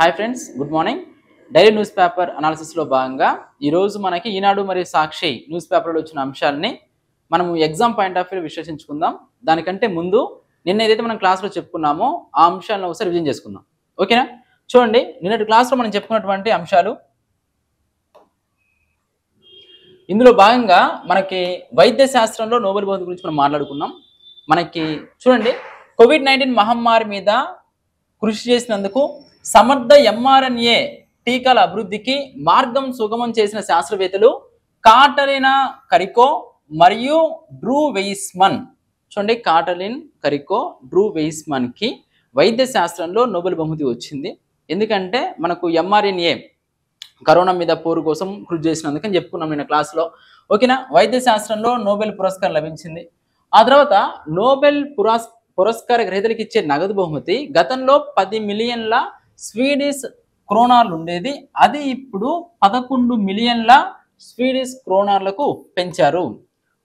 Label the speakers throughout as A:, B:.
A: Hi friends good morning daily news paper అనాలిసిస్లో భాగంగా ఈరోజు మనకి ఈనాడు మరియు సాక్షి న్యూస్ పేపర్లో వచ్చిన అంశాలని మనము ఎగ్జామ్ పాయింట్ ఆఫ్ వ్యూ విశ్లేషించుకుందాం దానికంటే ముందు నిన్న ఏదైతే మనం క్లాస్లో చెప్పుకున్నామో ఆ అంశాలను ఒకసారి రివిజన్ చేసుకుందాం ఓకేనా చూడండి నిన్నటి క్లాస్లో మనం చెప్పుకున్నటువంటి అంశాలు ఇందులో భాగంగా మనకి వైద్య శాస్త్రంలో నోబెల్ బహుమతి గురించి మనం మాట్లాడుకున్నాం మనకి చూడండి కోవిడ్ నైన్టీన్ మహమ్మారి మీద కృషి చేసినందుకు సమర్థ ఎంఆర్ఎన్ఏ టీకాల అభివృద్ధికి మార్గం సుగమం చేసిన శాస్త్రవేత్తలు కాటలినా కరికో మరియు డ్రూ వెయిస్మన్ చూడండి కాటలిన్ కరికో డ్రూ వెయిస్మన్కి వైద్య శాస్త్రంలో నోబెల్ బహుమతి వచ్చింది ఎందుకంటే మనకు ఎంఆర్ఎన్ఏ కరోనా మీద పోరు కోసం కృషి చేసినందుకని చెప్పుకున్నాం నేను క్లాస్లో ఓకేనా వైద్య శాస్త్రంలో నోబెల్ పురస్కారం లభించింది ఆ తర్వాత నోబెల్ పురస్ పురస్కార గ్రహీతలకు ఇచ్చే నగదు బహుమతి గతంలో పది మిలియన్ల స్వీడిష్ క్రోనార్లు ఉండేది అది ఇప్పుడు పదకొండు మిలియన్ల స్వీడిష్ క్రోనార్లకు పెంచారు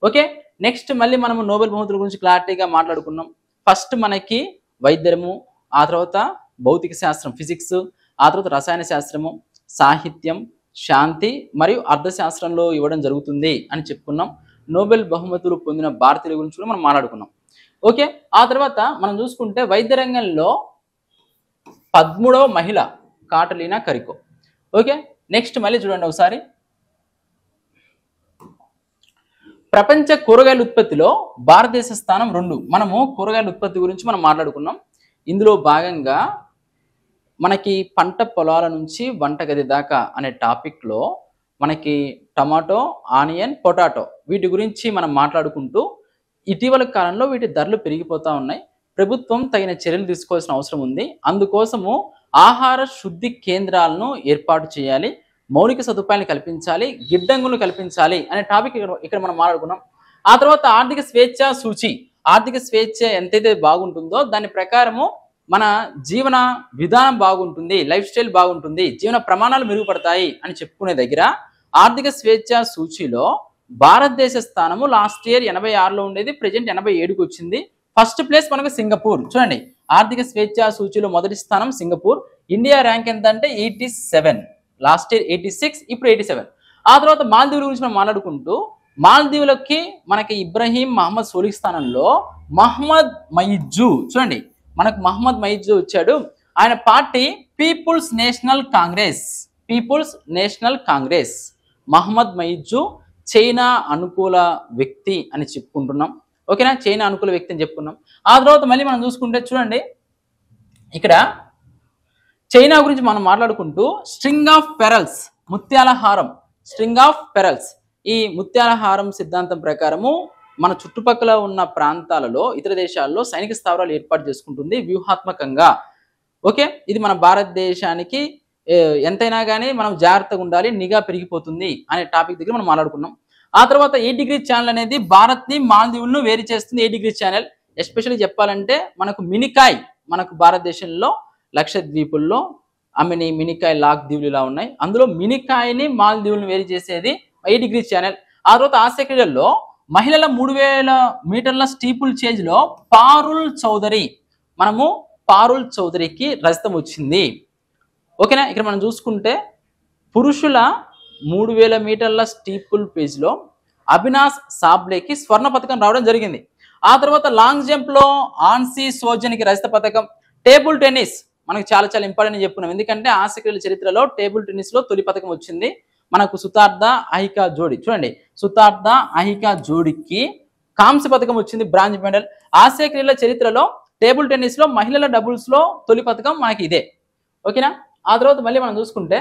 A: ఓకే నెక్స్ట్ మళ్ళీ మనము నోబెల్ బహుమతుల గురించి క్లారిటీగా మాట్లాడుకున్నాం ఫస్ట్ మనకి వైద్యము ఆ తర్వాత భౌతిక శాస్త్రం ఫిజిక్స్ ఆ తర్వాత రసాయన శాస్త్రము సాహిత్యం శాంతి మరియు అర్థశాస్త్రంలో ఇవ్వడం జరుగుతుంది అని చెప్పుకున్నాం నోబెల్ బహుమతులు పొందిన భారతీయుల గురించి కూడా మనం మాట్లాడుకున్నాం ఓకే ఆ తర్వాత మనం చూసుకుంటే వైద్య రంగంలో పదమూడవ మహిళ కాటలీనా కరికో ఓకే నెక్స్ట్ మళ్ళీ చూడండి ఒకసారి ప్రపంచ కూరగాయల ఉత్పత్తిలో భారతదేశ స్థానం రెండు మనము కూరగాయల ఉత్పత్తి గురించి మనం మాట్లాడుకున్నాం ఇందులో భాగంగా మనకి పంట పొలాల నుంచి వంటగది దాకా అనే టాపిక్లో మనకి టమాటో ఆనియన్ పొటాటో వీటి గురించి మనం మాట్లాడుకుంటూ ఇటీవల కాలంలో వీటి ధరలు పెరిగిపోతూ ఉన్నాయి ప్రభుత్వం తగిన చర్యలు తీసుకోవాల్సిన అవసరం ఉంది అందుకోసము ఆహార శుద్ధి కేంద్రాలను ఏర్పాటు చేయాలి మౌలిక సదుపాయాలను కల్పించాలి గిడ్డంగులు కల్పించాలి అనే టాపిక్ ఇక్కడ మనం మాట్లాడుకున్నాం ఆ తర్వాత ఆర్థిక స్వేచ్ఛ సూచి ఆర్థిక స్వేచ్ఛ ఎంతైతే బాగుంటుందో దాని ప్రకారము మన జీవన విధానం బాగుంటుంది లైఫ్ స్టైల్ బాగుంటుంది జీవన ప్రమాణాలు మెరుగుపడతాయి అని చెప్పుకునే దగ్గర ఆర్థిక స్వేచ్ఛ సూచిలో భారతదేశ స్థానము లాస్ట్ ఇయర్ ఎనభై ఆరులో ఉండేది ప్రజెంట్ ఎనభై ఏడుకు వచ్చింది ఫస్ట్ ప్లేస్ మనకు సింగపూర్ చూడండి ఆర్థిక స్వేచ్ఛ సూచిలో మొదటి స్థానం సింగపూర్ ఇండియా ర్యాంక్ ఎంత అంటే eighty seven last year eighty six ఇప్పుడు ఎయిటీ సెవెన్ ఆ తర్వాత మాల్దీవుల గురించి మనం మాట్లాడుకుంటూ మాల్దీవులకి మనకి ఇబ్రహీం మహమ్మద్ సోలిక్ స్థానంలో మహమ్మద్ మయిజు చూడండి మనకు మహమ్మద్ మయిజు వచ్చాడు ఆయన party People's National Congress People's National Congress Mohamed Muizzu China అనుకూల వ్యక్తి అని చెప్పుకుంటున్నాం ఓకేనా చైనా అనుకూల వ్యక్తి అని చెప్పుకున్నాం ఆ తర్వాత మళ్ళీ మనం చూసుకుంటే చూడండి ఇక్కడ చైనా గురించి మనం మాట్లాడుకుంటూ స్ట్రింగ్ ఆఫ్ పెరల్స్ ముత్యాల హారం స్ట్రింగ్ ఆఫ్ పెరల్స్ ఈ ముత్యాల హారం సిద్ధాంతం ప్రకారము మన చుట్టుపక్కల ఉన్న ప్రాంతాలలో ఇతర దేశాల్లో సైనిక స్థావరాలు ఏర్పాటు చేసుకుంటుంది వ్యూహాత్మకంగా ఓకే ఇది మన భారతదేశానికి ఎంతైనా కానీ మనం జాగ్రత్తగా ఉండాలి నిఘా పెరిగిపోతుంది అనే టాపిక్ దగ్గర మనం మాట్లాడుకున్నాం ఆ తర్వాత ఎయిట్ డిగ్రీస్ ఛానల్ అనేది భారత్ని మాల్దీవులను వేరు చేస్తుంది ఎయిట్ డిగ్రీస్ ఛానల్ ఎస్పెషల్లీ చెప్పాలంటే మనకు మినికాయ్ మనకు భారతదేశంలో లక్షద్వీపుల్లో అమ్మిని మినికాయ్ లాక్ దీవులు ఇలా ఉన్నాయి అందులో మినికాయని మాల్దీవులను వేరు చేసేది ఎయిట్ డిగ్రీస్ ఛానల్ ఆ తర్వాత ఆసియా క్రీడల్లో మహిళల మూడు వేల మీటర్ల స్టీపుల్ లో పారుల్ చౌదరి మనము పారుల్ చౌదరికి రజితం వచ్చింది ఓకేనా ఇక్కడ మనం చూసుకుంటే పురుషుల మూడు వేల మీటర్ల స్టీపుల్ పేజ్లో అభినాష్ సాబ్లేకి స్వర్ణ పథకం రావడం జరిగింది ఆ తర్వాత లాంగ్ జంప్లో ఆన్సీ సోజన్కి రజత పథకం టేబుల్ టెన్నిస్ మనకు చాలా చాలా ఇంపార్టెంట్ చెప్పుకున్నాం ఎందుకంటే క్రీల చరిత్రలో టేబుల్ టెన్నిస్లో తొలి పథకం వచ్చింది మనకు సుతార్థ అహికా జోడి చూడండి సుతార్థ అహికా జోడికి కాంస్య పథకం వచ్చింది బ్రాంజ్ మెడల్ ఆసియా క్రీల చరిత్రలో టేబుల్ టెన్నిస్లో మహిళల డబుల్స్లో తొలి పథకం మనకి ఇదే ఓకేనా ఆ తర్వాత మళ్ళీ మనం చూసుకుంటే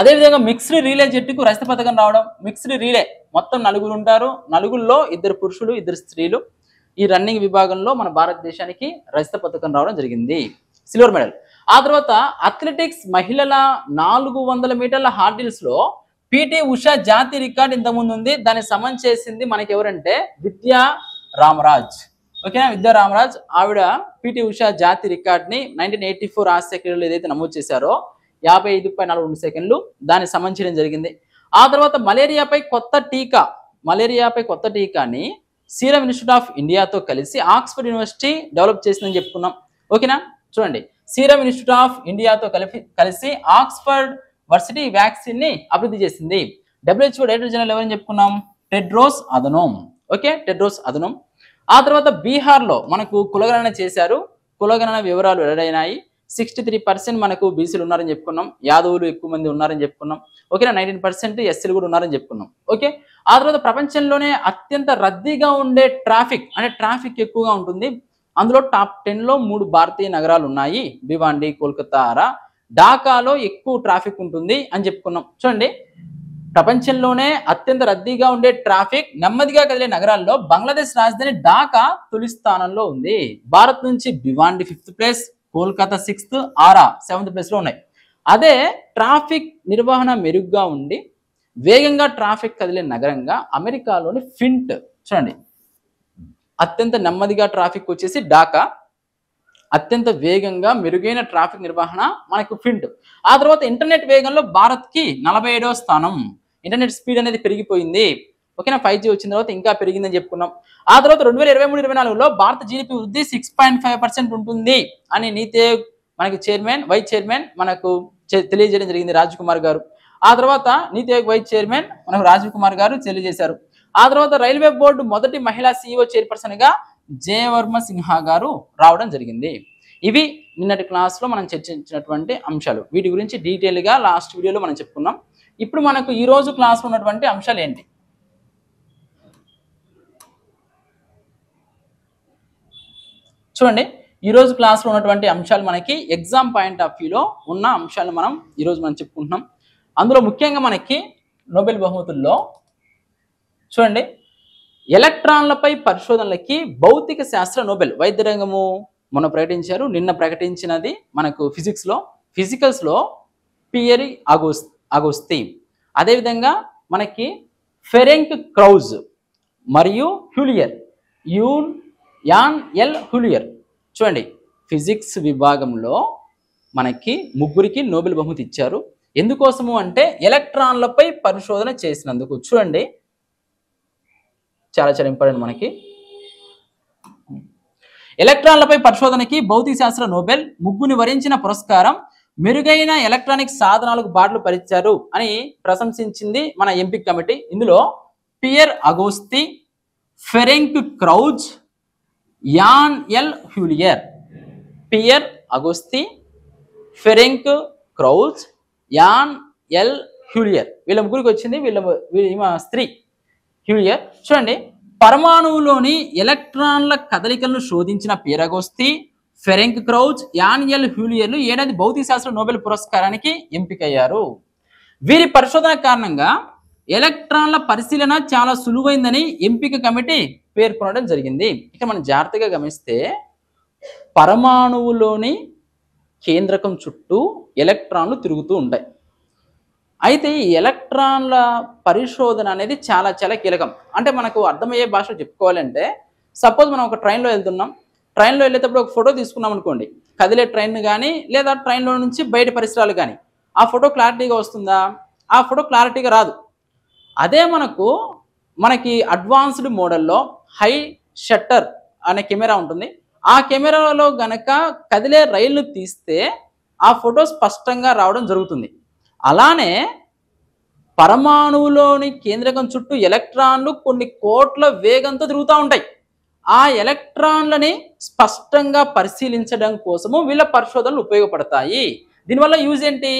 A: అదేవిధంగా మిక్స్డ్ రీలే జట్టుకు రజత పథకం రావడం మిక్స్డ్ రీలే మొత్తం నలుగురు ఉంటారు నలుగురిలో ఇద్దరు పురుషులు ఇద్దరు స్త్రీలు ఈ రన్నింగ్ విభాగంలో మన భారతదేశానికి రజత పథకం రావడం జరిగింది సిల్వర్ మెడల్ ఆ తర్వాత అథ్లెటిక్స్ మహిళల నాలుగు వందల మీటర్ల హార్డిల్స్లో పిటి ఉషా జాతి రికార్డు ఇంతకుముందు ఉంది దానికి సమన్ చేసింది మనకి ఎవరంటే విద్యా రామరాజ్ ఓకేనా విద్యా రామరాజ్ ఆవిడ పిటి ఉషా జాతి రికార్డ్ని నైన్టీన్ ఎయిటీ ఫోర్ ఆసియా క్రీడలు ఏదైతే నమోదు చేశారో యాభై ఐదు పై నాలుగు సెకండ్లు దాన్ని సంబంధించడం జరిగింది ఆ తర్వాత మలేరియాపై కొత్త టీకా మలేరియాపై కొత్త టీకాని సీరం ఇన్స్టిట్యూట్ ఆఫ్ ఇండియాతో కలిసి ఆక్స్ఫర్డ్ యూనివర్సిటీ డెవలప్ చేసిందని చెప్పుకున్నాం ఓకేనా చూడండి సీరం ఇన్స్టిట్యూట్ ఆఫ్ ఇండియాతో కలిపి కలిసి ఆక్స్ఫర్డ్ వర్సిటీ వ్యాక్సిన్ని అభివృద్ధి చేసింది డబ్ల్యూహెచ్ఓ డైరెక్టర్ జనరల్ ఎవరని చెప్పుకున్నాం Tedros Adhanom okay Tedros Adhanom ఆ తర్వాత బీహార్లో మనకు కులగణన చేశారు కులగణన వివరాలు వెల్లడైనాయి సిక్స్టీ త్రీ పర్సెంట్ మనకు బీసీలు ఉన్నారని చెప్పుకున్నాం యాదవులు ఎక్కువ మంది ఉన్నారని చెప్పుకున్నాం ఓకేనా నైన్టీన్ పర్సెంట్ ఎస్సీలు కూడా ఉన్నారని చెప్పుకున్నాం ఓకే ఆ తర్వాత ప్రపంచంలోనే అత్యంత రద్దీగా ఉండే ట్రాఫిక్ అంటే ట్రాఫిక్ ఎక్కువగా ఉంటుంది అందులో టాప్ టెన్లో మూడు భారతీయ నగరాలు ఉన్నాయి భివాండి కోల్కతారా ఢాకాలో ఎక్కువ ట్రాఫిక్ ఉంటుంది అని చెప్పుకున్నాం చూడండి ప్రపంచంలోనే అత్యంత రద్దీగా ఉండే ట్రాఫిక్ నెమ్మదిగా కదిలే నగరాల్లో బంగ్లాదేశ్ రాజధాని ఢాకా తొలి స్థానంలో ఉంది భారత్ నుంచి Bhiwandi fifth place Kolkata sixth Arrah seventh ప్లేస్లో ఉన్నాయి అదే ట్రాఫిక్ నిర్వహణ మెరుగ్గా ఉండి వేగంగా ట్రాఫిక్ కదిలే నగరంగా అమెరికాలోని ఫింట్ చూడండి అత్యంత నెమ్మదిగా ట్రాఫిక్ వచ్చేసి ఢాకా అత్యంత వేగంగా మెరుగైన ట్రాఫిక్ నిర్వహణ మనకు ఫింట్ ఆ తర్వాత ఇంటర్నెట్ వేగంలో భారత్కి నలభై స్థానం ఇంటర్నెట్ స్పీడ్ అనేది పెరిగిపోయింది ఓకేనా ఫైవ్ జీ వచ్చిన తర్వాత ఇంకా పెరిగిందని చెప్పుకున్నాం ఆ తర్వాత రెండు వేల ఇరవై మూడు ఇరవై నాలుగులో భారత జీడిపి వృద్ధి సిక్స్ పాయింట్ ఫైవ్ పర్సెంట్ ఉంటుంది అని నీతి మనకి చైర్మన్ వైస్ చైర్మన్ మనకు తెలియజేయడం జరిగింది రాజ్ కుమార్ గారు ఆ తర్వాత నీతి ఆయోగ్ వైస్ చైర్మన్ మనకు రాజీవ్ కుమార్ గారు తెలియజేశారు ఆ తర్వాత రైల్వే బోర్డు మొదటి మహిళా సీఈఓ e చైర్పర్సన్ గా జయవర్మ సిన్హా గారు రావడం జరిగింది ఇవి నిన్నటి క్లాస్లో మనం చర్చించినటువంటి అంశాలు వీటి గురించి డీటెయిల్గా లాస్ట్ వీడియోలో మనం చెప్పుకున్నాం ఇప్పుడు మనకు ఈ రోజు క్లాస్లో ఉన్నటువంటి అంశాలు ఏంటి చూడండి ఈరోజు క్లాస్లో ఉన్నటువంటి అంశాలు మనకి ఎగ్జామ్ పాయింట్ ఆఫ్ వ్యూలో ఉన్న అంశాలు మనం ఈరోజు మనం చెప్పుకుంటున్నాం అందులో ముఖ్యంగా మనకి నోబెల్ బహుమతుల్లో చూడండి ఎలక్ట్రాన్లపై పరిశోధనలకి భౌతిక శాస్త్ర నోబెల్ వైద్య రంగము మొన్న ప్రకటించారు నిన్న ప్రకటించినది మనకు ఫిజిక్స్లో ఫిజికల్స్లో పియరి ఆగోస్ అగోస్తి అదేవిధంగా మనకి ఫెరెంక్ క్రౌజ్ మరియు హ్యూలియర్ యూన్ యాన్ ఎల్ హ్యూలియర్ చూడండి ఫిజిక్స్ విభాగంలో మనకి ముగ్గురికి నోబెల్ బహుమతి ఇచ్చారు ఎందుకోసము అంటే ఎలక్ట్రాన్లపై పరిశోధన చేసినందుకు చూడండి చాలా చాలా ఇంపార్టెంట్ మనకి ఎలక్ట్రాన్లపై పరిశోధనకి భౌతిక శాస్త్ర నోబెల్ ముగ్గుని వరించిన పురస్కారం మెరుగైన ఎలక్ట్రానిక్ సాధనాలకు బాటలు పరిచారు అని ప్రశంసించింది మన ఎంపిక కమిటీ ఇందులో Pierre Agostini Ferenc Krausz Anne L'Huillier Pierre Agostini Ferenc Krausz Anne L'Huillier వీళ్ళ ముగ్గురికి వచ్చింది వీళ్ళ స్త్రీ హ్యూలియర్ చూడండి పరమాణువులోని ఎలక్ట్రాన్ల కదలికలను శోధించిన పియరగోస్తి ఫెరెంక్ క్రౌజ్ యానియల్ హ్యూలియర్లు ఏడాది భౌతిక శాస్త్ర నోబెల్ పురస్కారానికి ఎంపికయ్యారు వీరి పరిశోధన కారణంగా ఎలక్ట్రాన్ల పరిశీలన చాలా సులువైందని ఎంపిక కమిటీ పేర్కొనడం జరిగింది ఇక మనం జాగ్రత్తగా గమనిస్తే పరమాణువులోని కేంద్రకం చుట్టూ ఎలక్ట్రాన్లు తిరుగుతూ ఉంటాయి అయితే ఈ ఎలక్ట్రాన్ల పరిశోధన అనేది చాలా చాలా కీలకం అంటే మనకు అర్థమయ్యే భాష చెప్పుకోవాలంటే సపోజ్ మనం ఒక ట్రైన్లో వెళ్తున్నాం ట్రైన్లో వెళ్ళేటప్పుడు ఒక ఫోటో తీసుకున్నాం అనుకోండి కదిలే ట్రైన్ కానీ లేదా ట్రైన్లో నుంచి బయట పరిసరాలు కానీ ఆ ఫోటో క్లారిటీగా వస్తుందా ఆ ఫోటో క్లారిటీగా రాదు అదే మనకు మనకి అడ్వాన్స్డ్ మోడల్లో హై షట్టర్ అనే కెమెరా ఉంటుంది ఆ కెమెరాలో గనక కదిలే రైళ్ళు తీస్తే ఆ ఫోటో స్పష్టంగా రావడం జరుగుతుంది అలానే పరమాణువులోని కేంద్రకం చుట్టూ ఎలక్ట్రాన్లు కొన్ని కోట్ల వేగంతో తిరుగుతూ ఉంటాయి ఆ ఎలక్ట్రాన్లని స్పష్టంగా పరిశీలించడం కోసము వీళ్ళ పరిశోధనలు ఉపయోగపడతాయి దీనివల్ల యూజ్ ఏంటి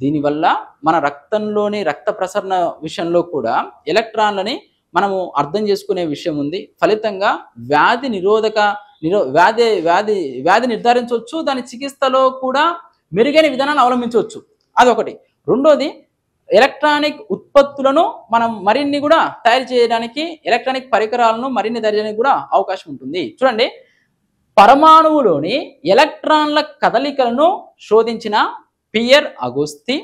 A: దీనివల్ల మన రక్తంలోని రక్త ప్రసరణ విషయంలో కూడా ఎలక్ట్రాన్లని మనము అర్థం చేసుకునే విషయం ఉంది ఫలితంగా వ్యాధి నిరోధక నిరో వ్యాధి వ్యాధి వ్యాధి నిర్ధారించవచ్చు దాని చికిత్సలో కూడా మెరుగైన విధానాన్ని అవలంబించవచ్చు అదొకటి రెండోది ఎలక్ట్రానిక్ ఉత్పత్తులను మనం మరిన్ని కూడా తయారు చేయడానికి ఎలక్ట్రానిక్ పరికరాలను మరిన్ని తయారు కూడా అవకాశం ఉంటుంది చూడండి పరమాణువులోని ఎలక్ట్రాన్ల కదలికలను శోధించిన పియర్ అగుస్తి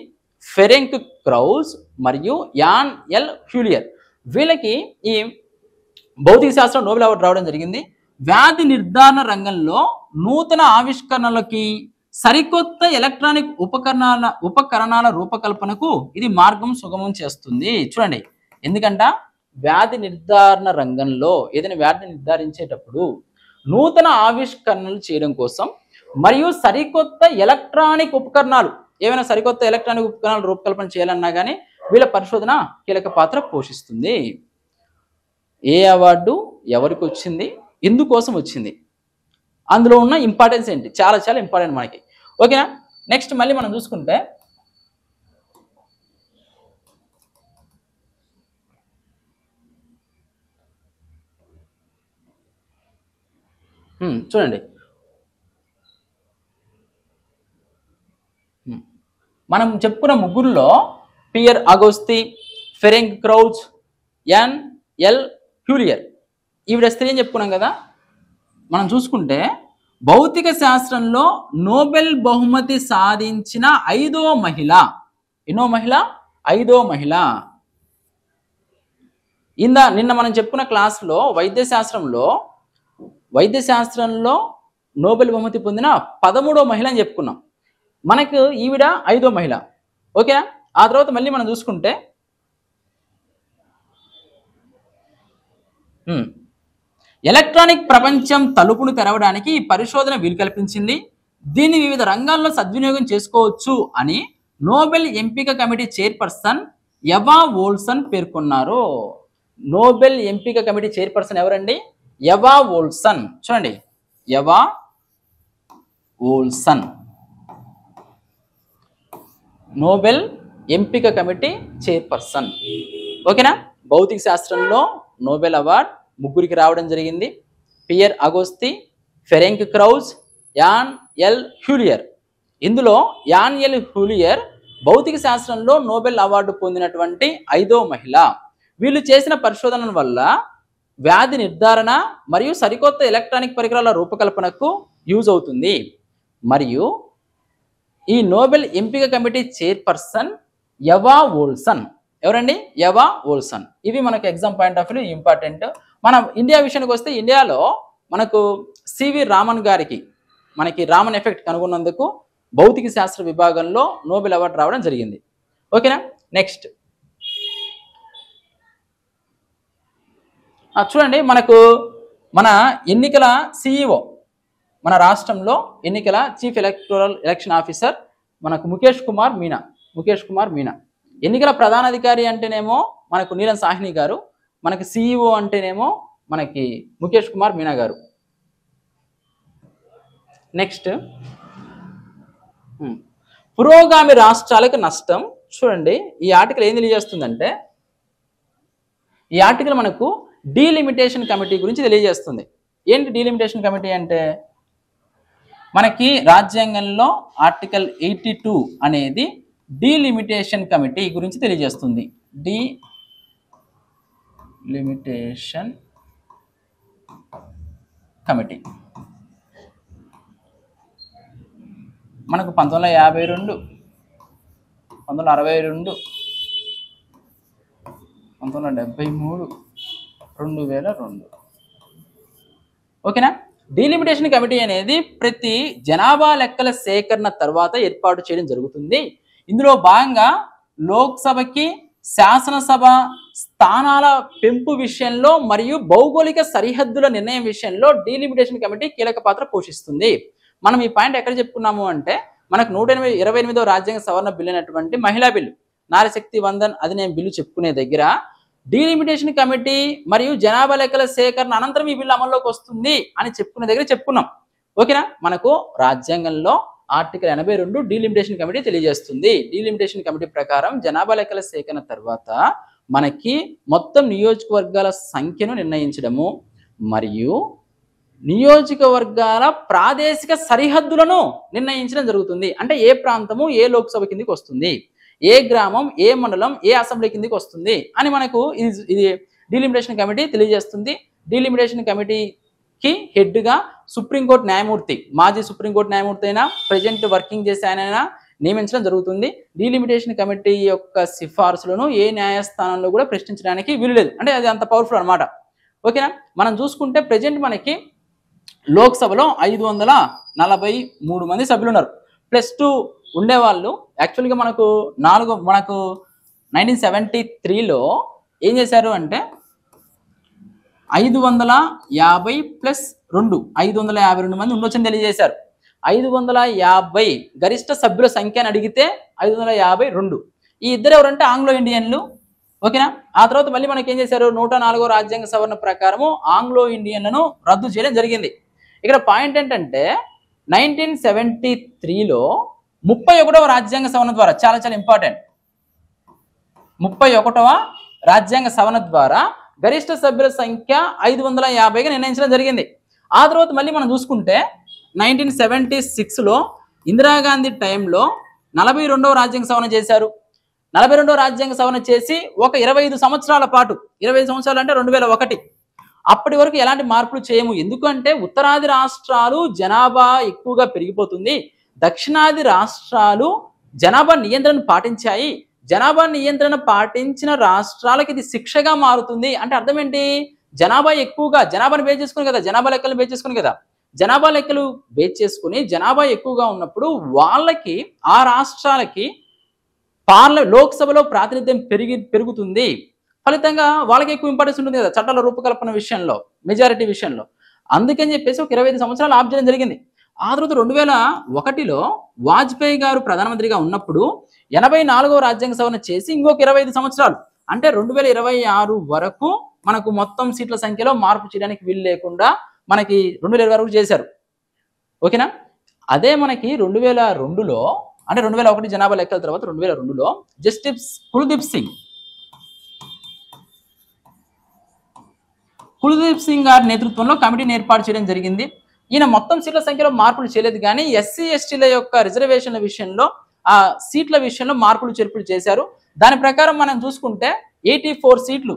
A: ఫెరెంక్ క్రౌజ్ మరియు యాన్ ఎల్ హ్యూలియర్ వీళ్ళకి ఈ భౌతిక శాస్త్రం నోబెల్ అవార్డు రావడం జరిగింది వ్యాధి నిర్ధారణ రంగంలో నూతన ఆవిష్కరణలకి సరికొత్త ఎలక్ట్రానిక్ ఉపకరణాల ఉపకరణాల రూపకల్పనకు ఇది మార్గం సుగమం చేస్తుంది చూడండి ఎందుకంట వ్యాధి నిర్ధారణ రంగంలో ఏదైనా వ్యాధిని నిర్ధారించేటప్పుడు నూతన ఆవిష్కరణలు చేయడం కోసం మరియు సరికొత్త ఎలక్ట్రానిక్ ఉపకరణాలు ఏమైనా సరికొత్త ఎలక్ట్రానిక్ ఉపకరణాలు రూపకల్పన చేయాలన్నా కానీ వీళ్ళ పరిశోధన కీలక పాత్ర పోషిస్తుంది ఏ అవార్డు ఎవరికి వచ్చింది ఎందుకోసం వచ్చింది అందులో ఉన్న ఇంపార్టెన్స్ ఏంటి చాలా చాలా ఇంపార్టెంట్ మనకి ఓకేనా నెక్స్ట్ మళ్ళీ మనం చూసుకుంటే చూడండి మనం చెప్పుకున్న ముగ్గురులో Pierre Agostini Ferenc Krausz Anne L'Huillier ఈవిడ స్త్రీ అని చెప్పుకున్నాం కదా మనం చూసుకుంటే భౌతిక శాస్త్రంలో నోబెల్ బహుమతి సాధించిన ఐదో మహిళ ఎన్నో మహిళ ఐదో మహిళ ఇందా నిన్న మనం చెప్పుకున్న క్లాస్లో వైద్యశాస్త్రంలో వైద్యశాస్త్రంలో నోబెల్ బహుమతి పొందిన పదమూడో మహిళ అని చెప్పుకున్నాం మనకు ఈవిడ ఐదో మహిళ ఓకేనా ఆ తర్వాత మళ్ళీ మనం చూసుకుంటే ఎలక్ట్రానిక్ ప్రపంచం తలుపును తెరవడానికి ఈ పరిశోధన వీలు కల్పించింది దీన్ని వివిధ రంగాల్లో సద్వినియోగం చేసుకోవచ్చు అని నోబెల్ ఎంపిక కమిటీ చైర్పర్సన్ ఎవా ఓల్సన్ పేర్కొన్నారు నోబెల్ ఎంపిక కమిటీ చైర్పర్సన్ ఎవరండి ఎవా ఓల్సన్ చూడండి ఎవా ఓల్సన్ నోబెల్ ఎంపిక కమిటీ చైర్పర్సన్ ఓకేనా భౌతిక శాస్త్రంలో నోబెల్ అవార్డ్ ముగ్గురికి రావడం జరిగింది Pierre Agostini Ferenc Krausz Anne L'Huillier ఇందులో యాన్ ఎల్ హ్యూలియర్ భౌతిక శాస్త్రంలో నోబెల్ అవార్డు పొందినటువంటి ఐదో మహిళ వీళ్ళు చేసిన పరిశోధనల వల్ల వ్యాధి నిర్ధారణ మరియు సరికొత్త ఎలక్ట్రానిక్ పరికరాల రూపకల్పనకు యూజ్ అవుతుంది మరియు ఈ నోబెల్ ఎంపిక కమిటీ చైర్పర్సన్ ఎవా ఓల్సన్ ఎవరండి ఎవా ఓల్సన్ ఇవి మనకు exam point of view important మనం ఇండియా విషయానికి వస్తే ఇండియాలో మనకు సివి రామన్ గారికి మనకి రామన్ ఎఫెక్ట్ కనుగొన్నందుకు భౌతిక శాస్త్ర విభాగంలో నోబెల్ అవార్డు రావడం జరిగింది ఓకేనా నెక్స్ట్ చూడండి మనకు మన ఎన్నికల సిఇఓ మన రాష్ట్రంలో ఎన్నికల చీఫ్ ఎలక్టోరల్ ఎలక్షన్ ఆఫీసర్ మనకు ముఖేష్ కుమార్ మీనా ముఖేష్ కుమార్ మీనా ఎన్నికల ప్రధానాధికారి అంటేనేమో మనకు నీలం సాహ్ని గారు మనకి సిఇఓ అంటేనేమో మనకి ముఖేష్ కుమార్ మీనా గారు నెక్స్ట్ పురోగామి రాష్ట్రాలకు నష్టం చూడండి ఈ ఆర్టికల్ ఏం తెలియజేస్తుందంటే ఈ ఆర్టికల్ మనకు డీలిమిటేషన్ కమిటీ గురించి తెలియజేస్తుంది ఏంటి డీలిమిటేషన్ కమిటీ అంటే మనకి రాజ్యాంగంలో ఆర్టికల్ ఎయిటీ టూ అనేది డీలిమిటేషన్ కమిటీ గురించి తెలియజేస్తుంది డి లిమిటేషన్ కమిటీ మనకు పంతొమ్మిది వందల యాభై రెండు పంతొమ్మిది అరవై రెండు పంతొమ్మిది డెబ్బై మూడు రెండు వేల రెండు ఓకేనా డీలిమిటేషన్ కమిటీ అనేది ప్రతి జనాభా లెక్కల సేకరణ తర్వాత ఏర్పాటు చేయడం జరుగుతుంది ఇందులో భాగంగా లోక్సభకి శాసనసభ స్థానాల పెంపు విషయంలో మరియు భౌగోళిక సరిహద్దుల నిర్ణయం విషయంలో డీలిమిటేషన్ కమిటీ కీలక పాత్ర పోషిస్తుంది మనం ఈ పాయింట్ ఎక్కడ చెప్పుకున్నాము అంటే మనకు నూట ఎనిమిది ఇరవై ఎనిమిదో రాజ్యాంగ సవరణ బిల్లు అయినటువంటి మహిళా బిల్లు నారీశక్తి వందన్ అది నేను బిల్లు చెప్పుకునే దగ్గర డీలిమిటేషన్ కమిటీ మరియు జనాభా లెక్కల సేకరణ అనంతరం ఈ బిల్లు అమల్లోకి వస్తుంది అని చెప్పుకున్న దగ్గర చెప్పుకున్నాం ఓకేనా మనకు రాజ్యాంగంలో ఆర్టికల్ ఎనభై రెండు డీలిమిటేషన్ కమిటీ తెలియజేస్తుంది డీలిమిటేషన్ కమిటీ ప్రకారం జనాభా లెక్కల సేకరణ తర్వాత మనకి మొత్తం నియోజకవర్గాల సంఖ్యను నిర్ణయించడము మరియు నియోజకవర్గాల ప్రాదేశిక సరిహద్దులను నిర్ణయించడం జరుగుతుంది అంటే ఏ ప్రాంతము ఏ లోక్సభ కిందికి వస్తుంది ఏ గ్రామం ఏ మండలం ఏ అసెంబ్లీ కిందకి వస్తుంది అని మనకు ఇది ఇది డీలిమిటేషన్ కమిటీ తెలియజేస్తుంది డీలిమిటేషన్ కమిటీకి హెడ్గా సుప్రీంకోర్టు న్యాయమూర్తి మాజీ సుప్రీంకోర్టు న్యాయమూర్తి అయినా ప్రజెంట్ వర్కింగ్ చేసే ఆయన నియమించడం జరుగుతుంది డీలిమిటేషన్ కమిటీ యొక్క సిఫార్సులను ఏ న్యాయస్థానంలో కూడా ప్రశ్నించడానికి వీలు లేదు అంటే అది అంత పవర్ఫుల్ అనమాట ఓకేనా మనం చూసుకుంటే ప్రజెంట్ మనకి లోక్సభలో ఐదు వందల నలభై మూడు మంది సభ్యులు ఉన్నారు ప్లస్ టూ ఉండేవాళ్ళు యాక్చువల్గా మనకు నాలుగు మనకు నైన్టీన్ సెవెంటీ త్రీలో ఏం చేశారు అంటే ఐదు వందల యాభై ప్లస్ రెండు ఐదు వందల యాభై రెండు మంది ఉండొచ్చని తెలియజేశారు ఐదు వందల యాభై గరిష్ట సభ్యుల సంఖ్యను అడిగితే ఐదు వందల యాభై రెండు ఈ ఇద్దరు ఎవరంటే ఆంగ్లో ఇండియన్లు ఓకేనా ఆ తర్వాత మళ్ళీ మనకి ఏం చేశారు నూట నాలుగో రాజ్యాంగ సవరణ ప్రకారము ఆంగ్లో ఇండియన్లను రద్దు చేయడం జరిగింది ఇక్కడ పాయింట్ ఏంటంటే నైన్టీన్ సెవెంటీ త్రీలో ముప్పై ఒకటవ రాజ్యాంగ సవరణ ద్వారా చాలా చాలా ఇంపార్టెంట్ ముప్పై ఒకటవ రాజ్యాంగ సవరణ ద్వారా గరిష్ట సభ్యుల సంఖ్య ఐదు వందల యాభైగా నిర్ణయించడం జరిగింది ఆ తర్వాత మళ్ళీ మనం చూసుకుంటే నైన్టీన్ సెవెంటీ సిక్స్లో ఇందిరాగాంధీ టైంలో నలభై రెండవ రాజ్యాంగ సవరణ చేశారు నలభై రెండవ రాజ్యాంగ సవరణ చేసి ఒక ఇరవై ఐదు సంవత్సరాల పాటు ఇరవై సంవత్సరాలు అంటే రెండు వేల ఒకటి అప్పటి వరకు ఎలాంటి మార్పులు చేయము ఎందుకంటే ఉత్తరాది రాష్ట్రాలు జనాభా ఎక్కువగా పెరిగిపోతుంది దక్షిణాది రాష్ట్రాలు జనాభా నియంత్రణ పాటించాయి జనాభా నియంత్రణ పాటించిన రాష్ట్రాలకు ఇది శిక్షగా మారుతుంది అంటే అర్థం ఏంటి జనాభా ఎక్కువగా జనాభాను బేస్ చేసుకుని కదా జనాభా లెక్కలు బేస్ చేసుకుని కదా జనాభా లెక్కలు బేస్ చేసుకుని జనాభా ఎక్కువగా ఉన్నప్పుడు వాళ్ళకి ఆ రాష్ట్రాలకి పార్ల లోక్సభలో ప్రాతినిధ్యం పెరిగి పెరుగుతుంది ఫలితంగా వాళ్ళకి ఎక్కువ ఇంపార్టెన్స్ ఉంటుంది కదా చట్టాల రూపకల్పన విషయంలో మెజారిటీ విషయంలో అందుకని చెప్పేసి ఒక ఇరవై సంవత్సరాలు ఆప్ చేయడం జరిగింది ఆ తర్వాత రెండు వేల ఒకటిలో వాజ్పేయి గారు ప్రధానమంత్రిగా ఉన్నప్పుడు ఎనభై నాలుగో రాజ్యాంగ సవరణ చేసి ఇంకొక ఇరవై ఐదు సంవత్సరాలు అంటే రెండు వేల ఇరవై ఆరు వరకు మనకు మొత్తం సీట్ల సంఖ్యలో మార్పు చేయడానికి వీలు లేకుండా మనకి రెండు వేల ఇరవై వరకు చేశారు ఓకేనా అదే మనకి రెండు వేల రెండులో అంటే రెండు వేల ఒకటి జనాభా లెక్కల తర్వాత రెండు వేల రెండులో జస్టిస్ కుల్దీప్ సింగ్ కుల్దీప్ సింగ్ గారి నేతృత్వంలో కమిటీని ఏర్పాటు చేయడం జరిగింది ఈయన మొత్తం సీట్ల సంఖ్యలో మార్పులు చేయలేదు కానీ ఎస్సీ ఎస్టీల యొక్క రిజర్వేషన్ల విషయంలో ఆ సీట్ల విషయంలో మార్పులు చేర్పులు చేశారు దాని ప్రకారం మనం చూసుకుంటే ఎయిటీ సీట్లు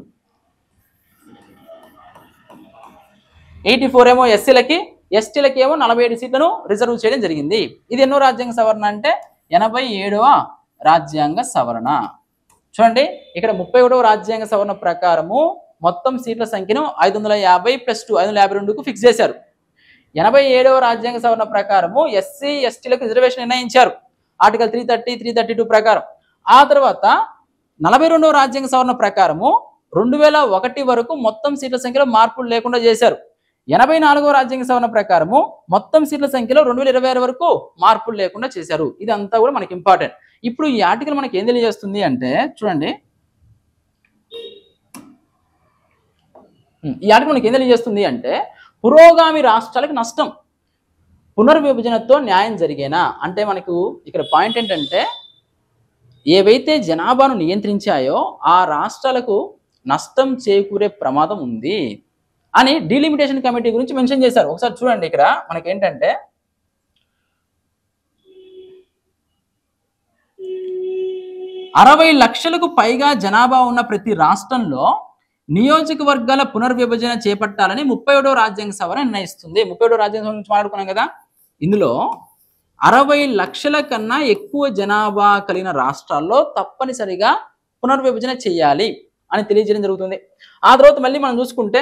A: ఎయిటీ ఏమో ఎస్సీలకి ఎస్టీలకి ఏమో నలభై సీట్లను రిజర్వ్ చేయడం జరిగింది ఇది ఎన్నో రాజ్యాంగ సవరణ అంటే ఎనభై రాజ్యాంగ సవరణ చూడండి ఇక్కడ ముప్పై రాజ్యాంగ సవరణ ప్రకారము మొత్తం సీట్ల సంఖ్యను ఐదు వందల యాభై ప్లస్ టూ ఐదు వందల యాభై రెండుకు ఫిక్స్ చేశారు ఎనభై ఏడవ రాజ్యాంగ సవరణ ప్రకారము ఎస్సీ ఎస్టీలకు రిజర్వేషన్ నిర్ణయించారు article three thirty three thirty two ప్రకారం ఆ తర్వాత నలభై రెండవ రాజ్యాంగ సవరణ ప్రకారము రెండు వేల ఒకటి వరకు మొత్తం సీట్ల సంఖ్యలో మార్పులు లేకుండా చేశారు ఎనభై నాలుగవ రాజ్యాంగ సవరణ ప్రకారము మొత్తం సీట్ల సంఖ్యలో రెండు వేల ఇరవై ఆరు వరకు మార్పులు లేకుండా చేశారు ఇదంతా కూడా మనకి ఇంపార్టెంట్ ఇప్పుడు ఈ ఆర్టికల్ మనకి ఏం తెలియజేస్తుంది అంటే చూడండి ఈ ఆర్టికల్ మనకి ఏం తెలియజేస్తుంది అంటే పురోగామి రాష్ట్రాలకు నష్టం పునర్విభజనతో న్యాయం జరిగేనా అంటే మనకు ఇక్కడ పాయింట్ ఏంటంటే ఏవైతే జనాభాను నియంత్రించాయో ఆ రాష్ట్రాలకు నష్టం చేకూరే ప్రమాదం ఉంది అని డీలిమిటేషన్ కమిటీ గురించి మెన్షన్ చేశారు ఒకసారి చూడండి ఇక్కడ మనకేంటంటే అరవై లక్షలకు పైగా జనాభా ఉన్న ప్రతి రాష్ట్రంలో నియోజకవర్గాల పునర్విభజన చేపట్టాలని ముప్పై ఏడో రాజ్యాంగ సభ నిర్ణయిస్తుంది ముప్పై ఏడో రాజ్యాంగ సభ నుంచి మాట్లాడుకున్నాం కదా ఇందులో అరవై లక్షల కన్నా ఎక్కువ జనాభా కలిగిన రాష్ట్రాల్లో తప్పనిసరిగా పునర్విభజన చేయాలి అని తెలియజేయడం జరుగుతుంది ఆ తర్వాత మళ్ళీ మనం చూసుకుంటే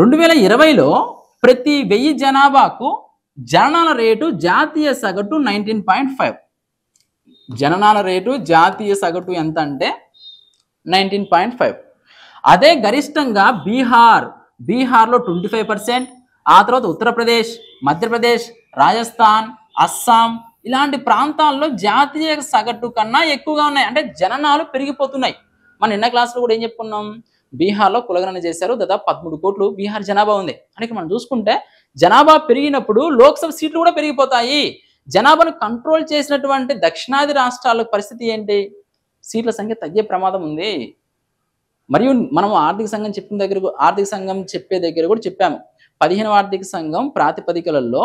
A: రెండు వేల ఇరవైలో ప్రతి వెయ్యి జనాభాకు జననాల రేటు జాతీయ సగటు నైన్టీన్ పాయింట్ ఫైవ్ జననాల రేటు జాతీయ సగటు ఎంత అంటే నైన్టీన్ పాయింట్ అదే గరిష్టంగా బీహార్ బీహార్లో ట్వంటీ ఫైవ్ పర్సెంట్ ఆ తర్వాత ఉత్తరప్రదేశ్ మధ్యప్రదేశ్ రాజస్థాన్ అస్సాం ఇలాంటి ప్రాంతాల్లో జాతీయ సగటు కన్నా ఎక్కువగా ఉన్నాయి అంటే జననాలు పెరిగిపోతున్నాయి మన నిన్న క్లాసులో కూడా ఏం చెప్పుకున్నాం బీహార్లో కులగణన చేశారు దాదాపు పదమూడు కోట్లు బీహార్ జనాభా ఉంది అందుకే మనం చూసుకుంటే జనాభా పెరిగినప్పుడు లోక్సభ సీట్లు కూడా పెరిగిపోతాయి జనాభాను కంట్రోల్ చేసినటువంటి దక్షిణాది రాష్ట్రాల పరిస్థితి ఏంటి సీట్ల సంఖ్య తగ్గే ప్రమాదం ఉంది మరియు మనం ఆర్థిక సంఘం చెప్పిన దగ్గర ఆర్థిక సంఘం చెప్పే దగ్గర కూడా చెప్పాము పదిహేను ఆర్థిక సంఘం ప్రాతిపదికలలో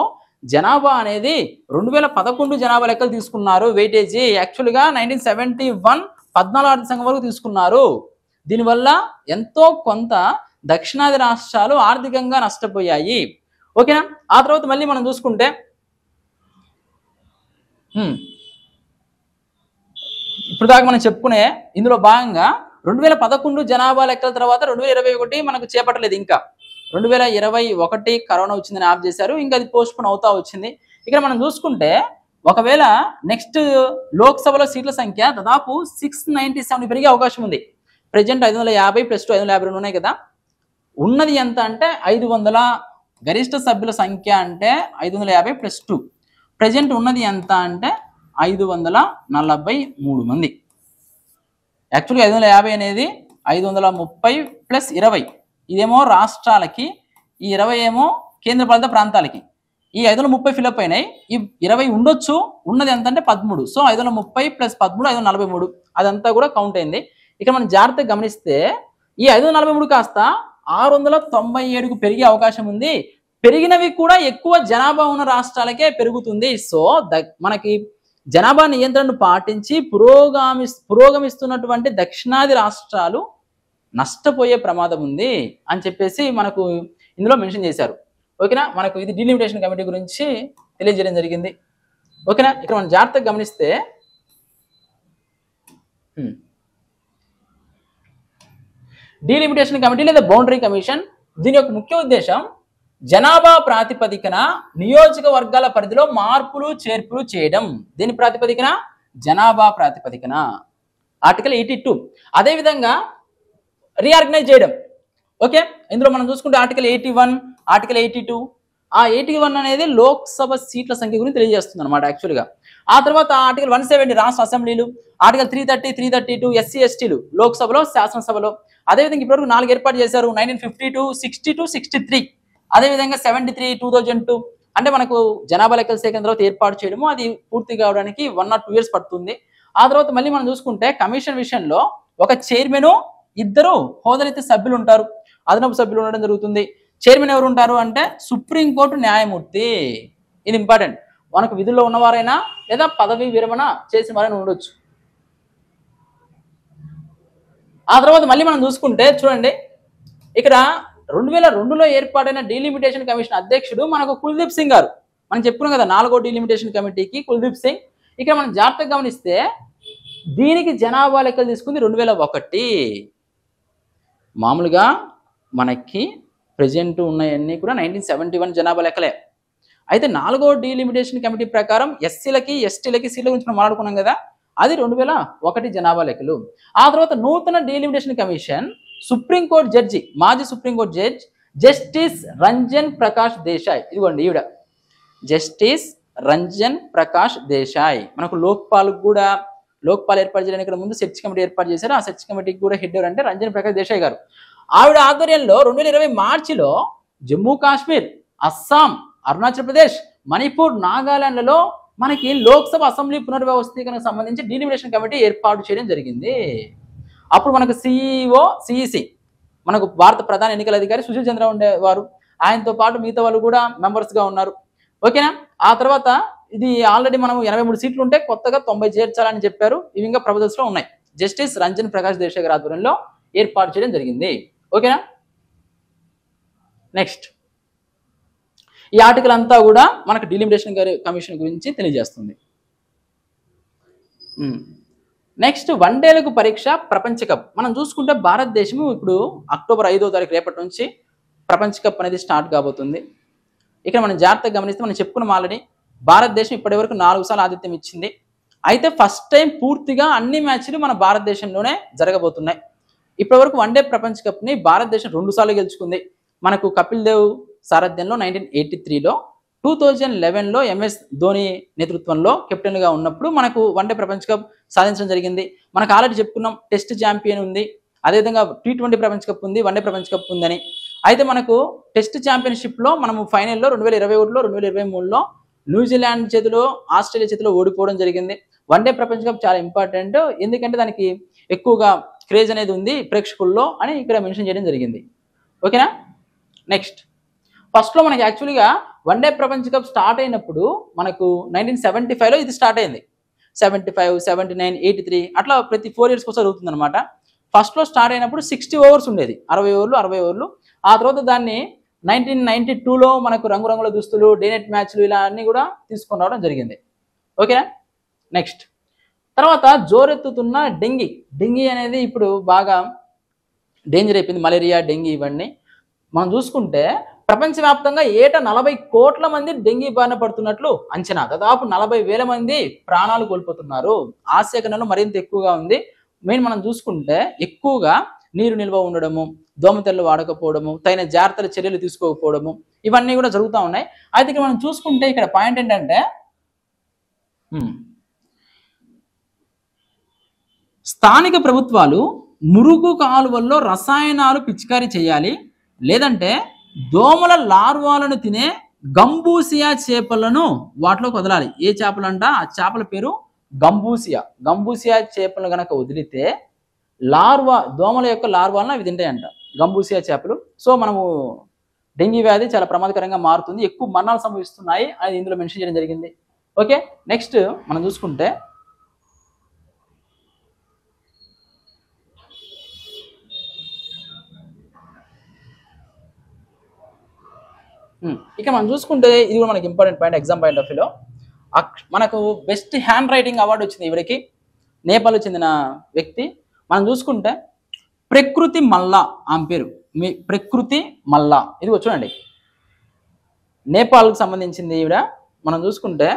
A: జనాభా అనేది రెండు వేల పదకొండు జనాభా లెక్కలు తీసుకున్నారు వెయిటేజీ యాక్చువల్గా నైన్టీన్ సెవెంటీ వన్ పద్నాలుగు ఆర్థిక సంఘం వరకు తీసుకున్నారు దీనివల్ల ఎంతో కొంత దక్షిణాది రాష్ట్రాలు ఆర్థికంగా నష్టపోయాయి ఓకేనా ఆ తర్వాత మళ్ళీ మనం చూసుకుంటే ఇప్పుడు దాకా మనం చెప్పుకునే ఇందులో భాగంగా రెండు వేల పదకొండు జనాభా లెక్కల తర్వాత రెండు వేల ఇరవై ఒకటి మనకు చేపట్టలేదు ఇంకా రెండు వేల ఇరవై ఒకటి కరోనా వచ్చిందని ఆఫ్ చేశారు ఇంకా అది పోస్ట్పోన్ అవుతా వచ్చింది ఇక్కడ మనం చూసుకుంటే ఒకవేళ నెక్స్ట్ లోక్సభలో సీట్ల సంఖ్య దాదాపు సిక్స్ నైన్టీ సెవెన్ పెరిగే అవకాశం ఉంది ప్రజెంట్ ఐదు వందల యాభై ప్లస్ టూ ఐదు వందల యాభై రెండు ఉన్నాయి కదా ఉన్నది ఎంత అంటే ఐదు వందల గరిష్ట సభ్యుల సంఖ్య అంటే ఐదు వందల యాభై ప్లస్ టూ ప్రజెంట్ ఉన్నది ఎంత అంటే ఐదు వందల నలభై మూడు మంది యాక్చువల్గా ఐదు వందల యాభై అనేది ఐదు వందల ముప్పై ప్లస్ ఇరవై ఇదేమో రాష్ట్రాలకి ఈ ఇరవై ఏమో కేంద్రపాలిత ప్రాంతాలకి ఈ ఐదు వందల ముప్పై ఫిలప్ అయినాయి ఈ ఇరవై ఉండొచ్చు ఉన్నది ఎంత అంటే పదమూడు సో ఐదు వందల ముప్పై ప్లస్ పదమూడు ఐదు వందల నలభై మూడు అదంతా కూడా కౌంట్ అయింది ఇక్కడ మనం జాగ్రత్తగా గమనిస్తే ఈ ఐదు వందల నలభై మూడు కాస్త ఆరు వందల తొంభై ఏడుకు పెరిగే అవకాశం ఉంది పెరిగినవి కూడా ఎక్కువ జనాభా ఉన్న రాష్ట్రాలకే పెరుగుతుంది సో మనకి జనాభా నియంత్రణను పాటించి పురోగామి పురోగమిస్తున్నటువంటి దక్షిణాది రాష్ట్రాలు నష్టపోయే ప్రమాదం ఉంది అని చెప్పేసి మనకు ఇందులో మెన్షన్ చేశారు ఓకేనా మనకు ఇది డిలిమిటేషన్ కమిటీ గురించి తెలియజేయడం జరిగింది ఓకేనా ఇక్కడ మనం జాగ్రత్తగా గమనిస్తే డీలిమిటేషన్ కమిటీ లేదా బౌండరీ కమిషన్ దీని యొక్క ముఖ్య ఉద్దేశం జనాభా ప్రాతిపదికన నియోజకవర్గాల పరిధిలో మార్పులు చేర్పులు చేయడం దీని ప్రాతిపదికన జనాభా ప్రాతిపదికన ఆర్టికల్ ఎయిటీ టూ అదేవిధంగా రీఆర్గనైజ్ చేయడం ఓకే ఇందులో మనం చూసుకుంటే article eighty one article eighty two ఆ ఎయిటీ వన్ అనేది లోక్సభ సీట్ల సంఖ్య గురించి తెలియజేస్తుంది అనమాట యాక్చువల్గా ఆ తర్వాత ఆర్టికల్ వన్ సెవెంటీ రాష్ట్ర అసెంబ్లీలు article three thirty three thirty two SC ఎస్టీలు లోక్సభలో శాసనసభలో అదేవిధంగా ఇప్పటివరకు నాలుగు ఏర్పాటు చేశారు nineteen fifty two sixty two sixty three అదేవిధంగా seventy three two thousand two అంటే మనకు జనాభా లెక్కల సేకరణ తర్వాత ఏర్పాటు చేయడము అది పూర్తి కావడానికి వన్ ఆర్ టూ ఇయర్స్ పడుతుంది ఆ తర్వాత మళ్ళీ మనం చూసుకుంటే కమిషన్ విషయంలో ఒక చైర్మన్ ఇద్దరు హోదాలైతే సభ్యులు ఉంటారు అదనపు సభ్యులు ఉండడం జరుగుతుంది చైర్మన్ ఎవరు ఉంటారు అంటే సుప్రీంకోర్టు న్యాయమూర్తి ఇది ఇంపార్టెంట్ మనకు విధుల్లో ఉన్నవారైనా లేదా పదవి విరమణ చేసిన వారైనా ఉండొచ్చు ఆ తర్వాత మళ్ళీ మనం చూసుకుంటే చూడండి ఇక్కడ రెండు వేల రెండులో ఏర్పాటైన డీలిమిటేషన్ కమిషన్ అధ్యక్షుడు మనకు కుల్దీప్ సింగ్ గారు మనం చెప్పుకున్నాం కదా నాలుగో డీలిమిటేషన్ కమిటీకి కుల్దీప్ సింగ్ ఇక్కడ మనం జాగ్రత్తగా గమనిస్తే దీనికి జనాభా లెక్కలు తీసుకుంది రెండు వేల ఒకటి మామూలుగా మనకి ప్రజెంట్ ఉన్నాయన్నీ కూడా నైన్టీన్ సెవెంటీ వన్ జనాభా లెక్కలే అయితే నాలుగో డీలిమిటేషన్ కమిటీ ప్రకారం ఎస్సీలకి ఎస్టీలకి సీల గురించి మనం మాట్లాడుకున్నాం కదా అది రెండు వేల ఒకటి జనాభా లెక్కలు ఆ తర్వాత నూతన డీలిమిటేషన్ కమిషన్ సుప్రీంకోర్టు జడ్జి మాజీ supreme court judge justice Ranjan Prakash Desai ఇదిగోండి ఈవిడ జస్టిస్ రంజన్ ప్రకాష్ దేశాయ్ మనకు లోక్పాల్ కూడా లోక్పాల్ ఏర్పాటు చేయడానికి ముందు సెర్చ్ కమిటీ ఏర్పాటు చేశారు ఆ సెర్చ్ కమిటీకి కూడా హెడ్ అంటే రంజన్ ప్రకాష్ దేశాయ్ గారు ఆవిడ ఆధ్వర్యంలో రెండు వేల ఇరవై మార్చిలో జమ్మూ కాశ్మీర్ అస్సాం అరుణాచల్ ప్రదేశ్ మణిపూర్ నాగాలాండ్లలో మనకి లోక్సభ అసెంబ్లీ పునర్వ్యవస్థీకరణకు సంబంధించి డీలిమినేషన్ కమిటీ ఏర్పాటు చేయడం జరిగింది అప్పుడు మనకు సిఈఓ సిఇసి e e మనకు భారత ప్రధాన ఎన్నికల అధికారి సుశీల్ చంద్ర ఉండేవారు ఆయనతో పాటు మిగతా వాళ్ళు కూడా మెంబర్స్గా ఉన్నారు ఓకేనా ఆ తర్వాత ఇది ఆల్రెడీ మనం ఎనభై మూడు సీట్లు ఉంటే కొత్తగా తొంభై చేర్చాలని చెప్పారు ఇవి ఇంకా ప్రభుత్వంలో ఉన్నాయి జస్టిస్ రంజన్ ప్రకాష్ దేశేఖర్ ఆధ్వర్యంలో ఏర్పాటు చేయడం జరిగింది ఓకేనా నెక్స్ట్ ఈ ఆర్టికల్ అంతా కూడా మనకు డిలిమిటేషన్ కమిషన్ గురించి తెలియజేస్తుంది hmm. నెక్స్ట్ వన్ డేలకు పరీక్ష ప్రపంచ కప్ మనం చూసుకుంటే భారతదేశము ఇప్పుడు అక్టోబర్ ఐదో తారీఖు రేపటి నుంచి ప్రపంచ కప్ అనేది స్టార్ట్ కాబోతుంది ఇక్కడ మనం జాగ్రత్తగా గమనిస్తే మనం చెప్పుకున్నాం ఆల్రెడీ భారతదేశం ఇప్పటివరకు నాలుగు సార్లు ఆతిథ్యం ఇచ్చింది అయితే ఫస్ట్ టైం పూర్తిగా అన్ని మ్యాచ్లు మన భారతదేశంలోనే జరగబోతున్నాయి ఇప్పటివరకు వన్ డే ప్రపంచ కప్ని భారతదేశం రెండుసార్లు గెలుచుకుంది మనకు కపిల్ దేవ్ సారథ్యంలో నైన్టీన్ ఎయిటీ త్రీలో టూ థౌజండ్ లెవెన్లో ఎంఎస్ ధోని నేతృత్వంలో కెప్టెన్గా ఉన్నప్పుడు మనకు వన్డే ప్రపంచ కప్ సాధించడం జరిగింది మనకు ఆల్రెడీ చెప్పుకున్నాం టెస్ట్ ఛాంపియన్ ఉంది అదేవిధంగా టీ ట్వంటీ ప్రపంచ కప్ ఉంది వన్డే ప్రపంచ కప్ ఉందని అయితే మనకు టెస్ట్ ఛాంపియన్షిప్లో మనము ఫైనల్లో రెండు వేల ఇరవై ఒకటిలో రెండు వేల ఇరవై మూడులో న్యూజిలాండ్ చేతిలో ఆస్ట్రేలియా చేతిలో ఓడిపోవడం జరిగింది వన్డే ప్రపంచ కప్ చాలా ఇంపార్టెంట్ ఎందుకంటే దానికి ఎక్కువగా క్రేజ్ అనేది ఉంది ప్రేక్షకుల్లో అని ఇక్కడ మెన్షన్ చేయడం జరిగింది ఓకేనా నెక్స్ట్ ఫస్ట్లో మనకి యాక్చువల్గా వన్ డే ప్రపంచ కప్ స్టార్ట్ అయినప్పుడు మనకు నైన్టీన్ సెవెంటీ ఫైవ్లో ఇది స్టార్ట్ అయింది seventy five seventy nine eighty three అట్లా ప్రతి ఫోర్ ఇయర్స్కి కోసం అవుతుంది అనమాట ఫస్ట్లో స్టార్ట్ అయినప్పుడు సిక్స్టీ ఓవర్స్ ఉండేది అరవై ఓవర్లు అరవై ఓవర్లు ఆ తర్వాత దాన్ని నైన్టీన్ నైన్టీ టూలో మనకు రంగురంగుల దుస్తులు డేనెట్ మ్యాచ్లు ఇలా అన్నీ కూడా తీసుకొని రావడం జరిగింది ఓకేనా నెక్స్ట్ తర్వాత జోరెత్తుతున్న డెంగీ డెంగీ అనేది ఇప్పుడు బాగా డేంజర్ అయిపోయింది మలేరియా డెంగీ ఇవన్నీ మనం చూసుకుంటే ప్రపంచవ్యాప్తంగా ఏటా నలభై కోట్ల మంది డెంగీ బారిన పడుతున్నట్లు అంచనా దాదాపు నలభై వేల మంది ప్రాణాలు కోల్పోతున్నారు ఆసియా ఖండంలో మరింత ఎక్కువగా ఉంది మెయిన్ మనం చూసుకుంటే ఎక్కువగా నీరు నిల్వ ఉండడము దోమతెల్లు వాడకపోవడము తగిన జాగ్రత్తల చర్యలు తీసుకోకపోవడము ఇవన్నీ కూడా జరుగుతూ ఉన్నాయి అయితే ఇక్కడ మనం చూసుకుంటే ఇక్కడ పాయింట్ ఏంటంటే స్థానిక ప్రభుత్వాలు మురుగు కాలువల్లో రసాయనాలు పిచికారీ చేయాలి లేదంటే దోమల లార్వాలను తినే గంబూసియా చేపలను వాటిలోకి వదలాలి ఏ చేపలు అంట ఆ చేపల పేరు గంబూసియా గంబూసియా చేపలు గనక వదిలితే లార్వా దోమల యొక్క లార్వాలను అవి తింటాయంట గంబూసియా చేపలు సో మనము డెంగ్యూ వ్యాధి చాలా ప్రమాదకరంగా మారుతుంది ఎక్కువ మరణాలు సంభవిస్తున్నాయి అది ఇందులో మెన్షన్ చేయడం జరిగింది ఓకే నెక్స్ట్ మనం చూసుకుంటే ఇక మనం చూసుకుంటే ఇది కూడా మనకి important point exam point of వ్యూలో మనకు బెస్ట్ హ్యాండ్ రైటింగ్ అవార్డు వచ్చింది ఇవిడికి నేపాల్ చెందిన వ్యక్తి మనం చూసుకుంటే ప్రకృతి మల్లా ఆమె పేరు మీ ప్రకృతి మల్లా ఇది చూడండి నేపాల్కి సంబంధించింది ఈవిడ మనం చూసుకుంటే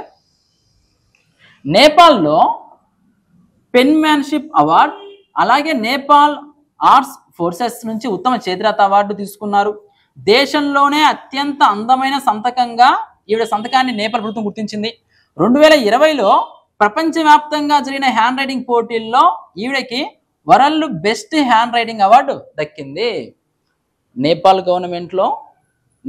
A: నేపాల్లో పెన్మ్యాన్షిప్ అవార్డ్ అలాగే నేపాల్ ఆర్ట్స్ ఫోర్సెస్ నుంచి ఉత్తమ చేతిరాత అవార్డు తీసుకున్నారు దేశంలోనే అత్యంత అందమైన సంతకంగా ఈవిడ సంతకాన్ని నేపాల్ ప్రభుత్వం గుర్తించింది రెండు వేల ఇరవైలో ప్రపంచవ్యాప్తంగా జరిగిన హ్యాండ్ రైటింగ్ పోటీల్లో ఈవిడకి world best handwriting award దక్కింది నేపాల్ గవర్నమెంట్లో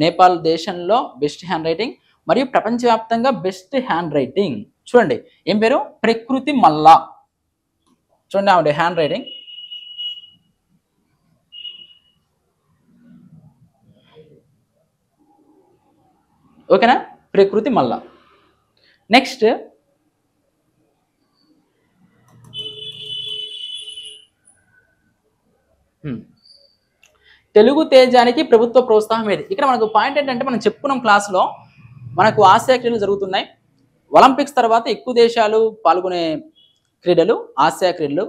A: నేపాల్ దేశంలో బెస్ట్ హ్యాండ్ రైటింగ్ మరియు ప్రపంచవ్యాప్తంగా బెస్ట్ హ్యాండ్ రైటింగ్ చూడండి ఏం పేరు ప్రకృతి మల్లా చూడండి ఆవిడ హ్యాండ్ రైటింగ్ ఓకేనా ప్రకృతి మల్ల నెక్స్ట్ hmm. తెలుగు తేజానికి ప్రభుత్వ ప్రోత్సాహం ఏది ఇక్కడ మనకు పాయింట్ ఏంటంటే మనం చెప్పుకున్నాం క్లాస్లో మనకు ఆసియా క్రీడలు జరుగుతున్నాయి ఒలింపిక్స్ తర్వాత ఎక్కువ దేశాలు పాల్గొనే క్రీడలు ఆసియా క్రీడలు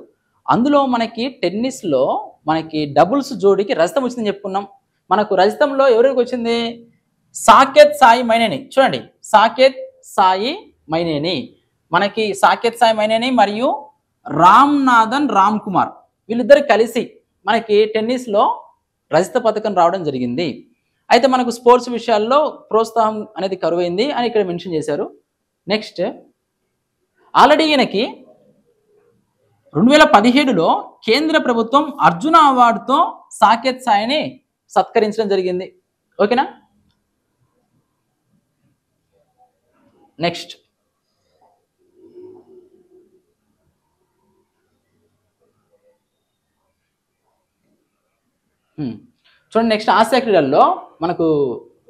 A: అందులో మనకి టెన్నిస్లో మనకి డబుల్స్ జోడికి రజితం వచ్చిందని చెప్పుకున్నాం మనకు రజితంలో ఎవరికి వచ్చింది సాకేత్ సాయి మైనేని చూడండి సాకేత్ సాయి మైనేని మనకి సాకేత్ సాయి మైనేని మరియు రామ్నాథన్ రామ్ కుమార్ వీళ్ళిద్దరు కలిసి మనకి టెన్నిస్లో రజత పథకం రావడం జరిగింది అయితే మనకు స్పోర్ట్స్ విషయాల్లో ప్రోత్సాహం అనేది కరువైంది అని ఇక్కడ మెన్షన్ చేశారు నెక్స్ట్ ఆల్రెడీ ఈయనకి రెండు వేల పదిహేడులో కేంద్ర ప్రభుత్వం అర్జున అవార్డుతో సాకేత్ సాయిని సత్కరించడం జరిగింది ఓకేనా నెక్స్ట్ చూడండి నెక్స్ట్ ఆసియా క్రీడల్లో మనకు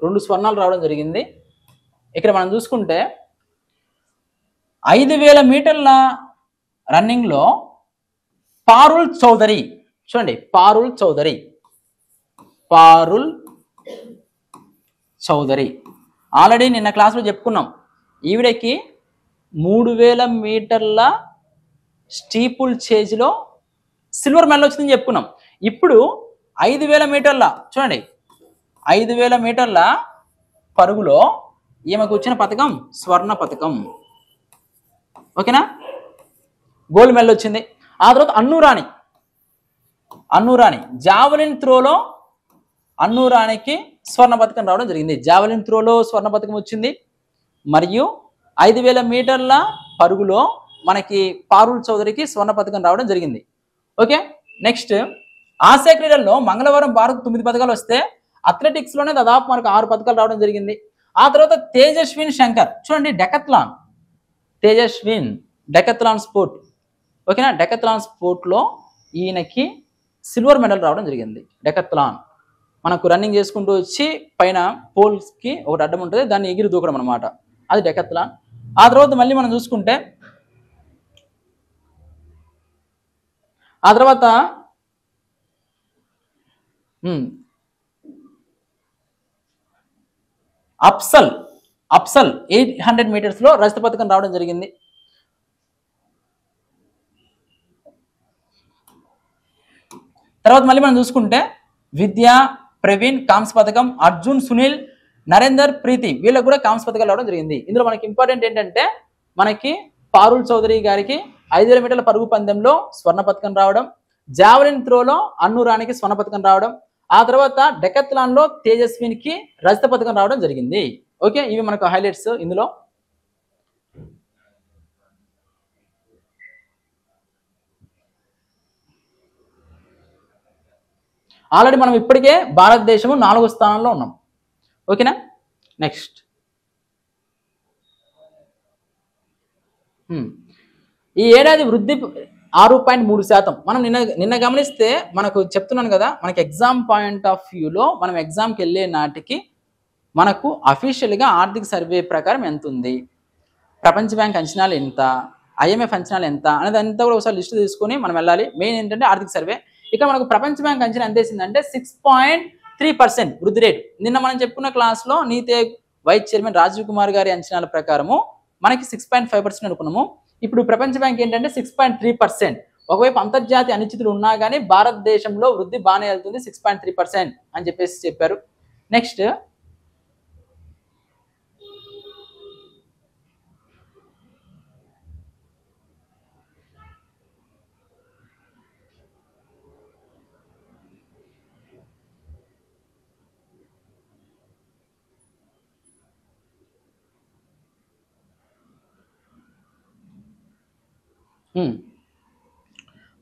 A: రెండు స్వర్ణాలు రావడం జరిగింది ఇక్కడ మనం చూసుకుంటే ఐదు వేల మీటర్ల రన్నింగ్లో పారుల్ చౌదరి చూడండి పారుల్ చౌదరి పారుల్ చౌదరి ఆల్రెడీ నిన్న క్లాస్లో చెప్పుకున్నాం ఈవిడకి మూడు వేల మీటర్ల స్టీపుల్ చేజ్లో సిల్వర్ మెడల్ వచ్చిందని చెప్పుకున్నాం ఇప్పుడు ఐదు వేల మీటర్ల చూడండి ఐదు వేల మీటర్ల పరుగులో ఈమెకు వచ్చిన పథకం స్వర్ణ పథకం ఓకేనా గోల్డ్ మెడల్ వచ్చింది ఆ తర్వాత అన్నూరాణి అన్నూరాణి జావలిన్ త్రోలో అన్నూరాణికి స్వర్ణ పథకం రావడం జరిగింది జావలిన్ త్రోలో స్వర్ణ పథకం వచ్చింది మరియు ఐదు వేల మీటర్ల పరుగులో మనకి పారుల్ చౌదరికి స్వర్ణ పథకం రావడం జరిగింది ఓకే నెక్స్ట్ ఆసియా క్రీడల్లో మంగళవారం భారత్ తొమ్మిది పథకాలు వస్తే అథ్లెటిక్స్లోనే దాదాపు మనకు ఆరు పథకాలు రావడం జరిగింది ఆ తర్వాత తేజస్విన్ శంకర్ చూడండి డెకత్లాన్ తేజస్విన్ డెకత్లాన్ స్పోర్ట్ ఓకేనా డెకత్లాన్ స్పోర్ట్లో ఈయనకి సిల్వర్ మెడల్ రావడం జరిగింది డెకత్లాన్ మనకు రన్నింగ్ చేసుకుంటూ వచ్చి పైన పోల్స్కి ఒకటి అడ్డం ఉంటుంది దాన్ని ఎగిరి దూకడం అనమాట అది డెకత్లాన్ ఆ తర్వాత మళ్ళీ మనం చూసుకుంటే ఆ తర్వాత అప్సల్ అప్సల్ ఎయిట్ హండ్రెడ్ మీటర్స్లో రజత పథకం రావడం జరిగింది తర్వాత మళ్ళీ మనం చూసుకుంటే విద్య ప్రవీణ్ కామ్స్ పథకం అర్జున్ సునీల్ నరేందర్ ప్రీతి వీళ్ళకి కూడా కాంగ్రెస్ పథకాలు రావడం జరిగింది ఇందులో మనకి ఇంపార్టెంట్ ఏంటంటే మనకి పారుల్ చౌదరి గారికి ఐదు వేల మీటర్ల పరుగు పందెంలో స్వర్ణ పథకం రావడం జావలిన్ త్రోలో అన్నూరానికి స్వర్ణ పథకం రావడం ఆ తర్వాత డెకత్లాన్లో తేజస్వినికి రజత పథకం రావడం జరిగింది ఓకే ఇవి మనకు హైలైట్స్ ఇందులో ఆల్రెడీ మనం ఇప్పటికే భారతదేశము నాలుగో స్థానంలో ఉన్నాం ఓకేనా నెక్స్ట్ hmm. ఈ ఏడాది వృద్ధి ఆరు పాయింట్ మూడు శాతం మనం నిన్న నిన్న గమనిస్తే మనకు చెప్తున్నాను కదా మనకి ఎగ్జామ్ పాయింట్ ఆఫ్ వ్యూలో మనం ఎగ్జామ్కి వెళ్ళే నాటికి మనకు అఫీషియల్గా ఆర్థిక సర్వే ప్రకారం ఎంత ఉంది ప్రపంచ బ్యాంక్ అంచనాలు ఎంత ఐఎంఎఫ్ అంచనాలు ఎంత అనేది అంతా కూడా ఒకసారి లిస్టు తీసుకొని మనం వెళ్ళాలి మెయిన్ ఏంటంటే ఆర్థిక సర్వే ఇక మనకు ప్రపంచ బ్యాంక్ అంచనా ఎంత వేసిందంటే సిక్స్ పాయింట్ త్రీ పర్సెంట్ వృద్ధి రేటు నిన్న మనం చెప్పుకున్న క్లాస్లో నీతే వైస్ చైర్మన్ రాజీవ్ కుమార్ గారి అంచనాల ప్రకారము మనకి సిక్స్ పాయింట్ ఫైవ్ పర్సెంట్ అనుకున్నాము ఇప్పుడు ప్రపంచ బ్యాంక్ ఏంటంటే సిక్స్ పాయింట్ త్రీ పర్సెంట్ ఒకవైపు అంతర్జాతీయ అనిశ్చితులు ఉన్నా కానీ భారతదేశంలో వృద్ధి బాగానే వెళ్తుంది సిక్స్ పాయింట్ త్రీ పర్సెంట్ అని చెప్పేసి చెప్పారు నెక్స్ట్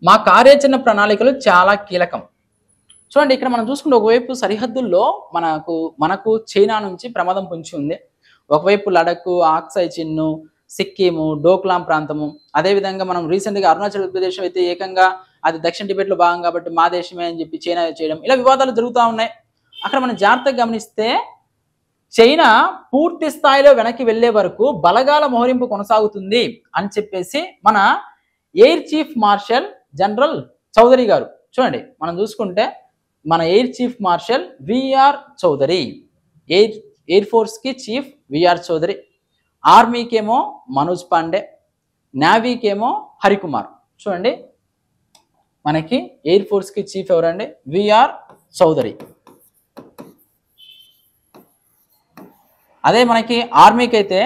A: మా కార్యాచరణ ప్రణాళికలు చాలా కీలకం చూడండి ఇక్కడ మనం చూసుకుంటే ఒకవైపు సరిహద్దుల్లో మనకు మనకు చైనా నుంచి ప్రమాదం పొంచి ఉంది ఒకవైపు లడక్ ఆక్సై చిన్ను సిక్కిము డోక్లాం ప్రాంతము అదేవిధంగా మనం రీసెంట్గా అరుణాచల్ ప్రదేశ్ అయితే ఏకంగా అది దక్షిణ టిబెట్లో భాగం కాబట్టి మా దేశమే అని చెప్పి చైనా చేయడం ఇలా వివాదాలు జరుగుతూ ఉన్నాయి అక్కడ మనం జాగ్రత్తగా గమనిస్తే చైనా పూర్తి స్థాయిలో వెనక్కి వెళ్లే వరకు బలగాల మోహరింపు కొనసాగుతుంది అని చెప్పేసి మన air chief marshal general Chaudhari గారు చూడండి మనం చూసుకుంటే మన air chief marshal VR Chaudhari air air ఫోర్స్కి చీఫ్ విఆర్ చౌదరి ఆర్మీకేమో మనోజ్ పాండే నావీకేమో హరికుమార్ చూడండి మనకి ఎయిర్ ఫోర్స్కి చీఫ్ ఎవరండి విఆర్ చౌదరి అదే మనకి ఆర్మీకి అయితే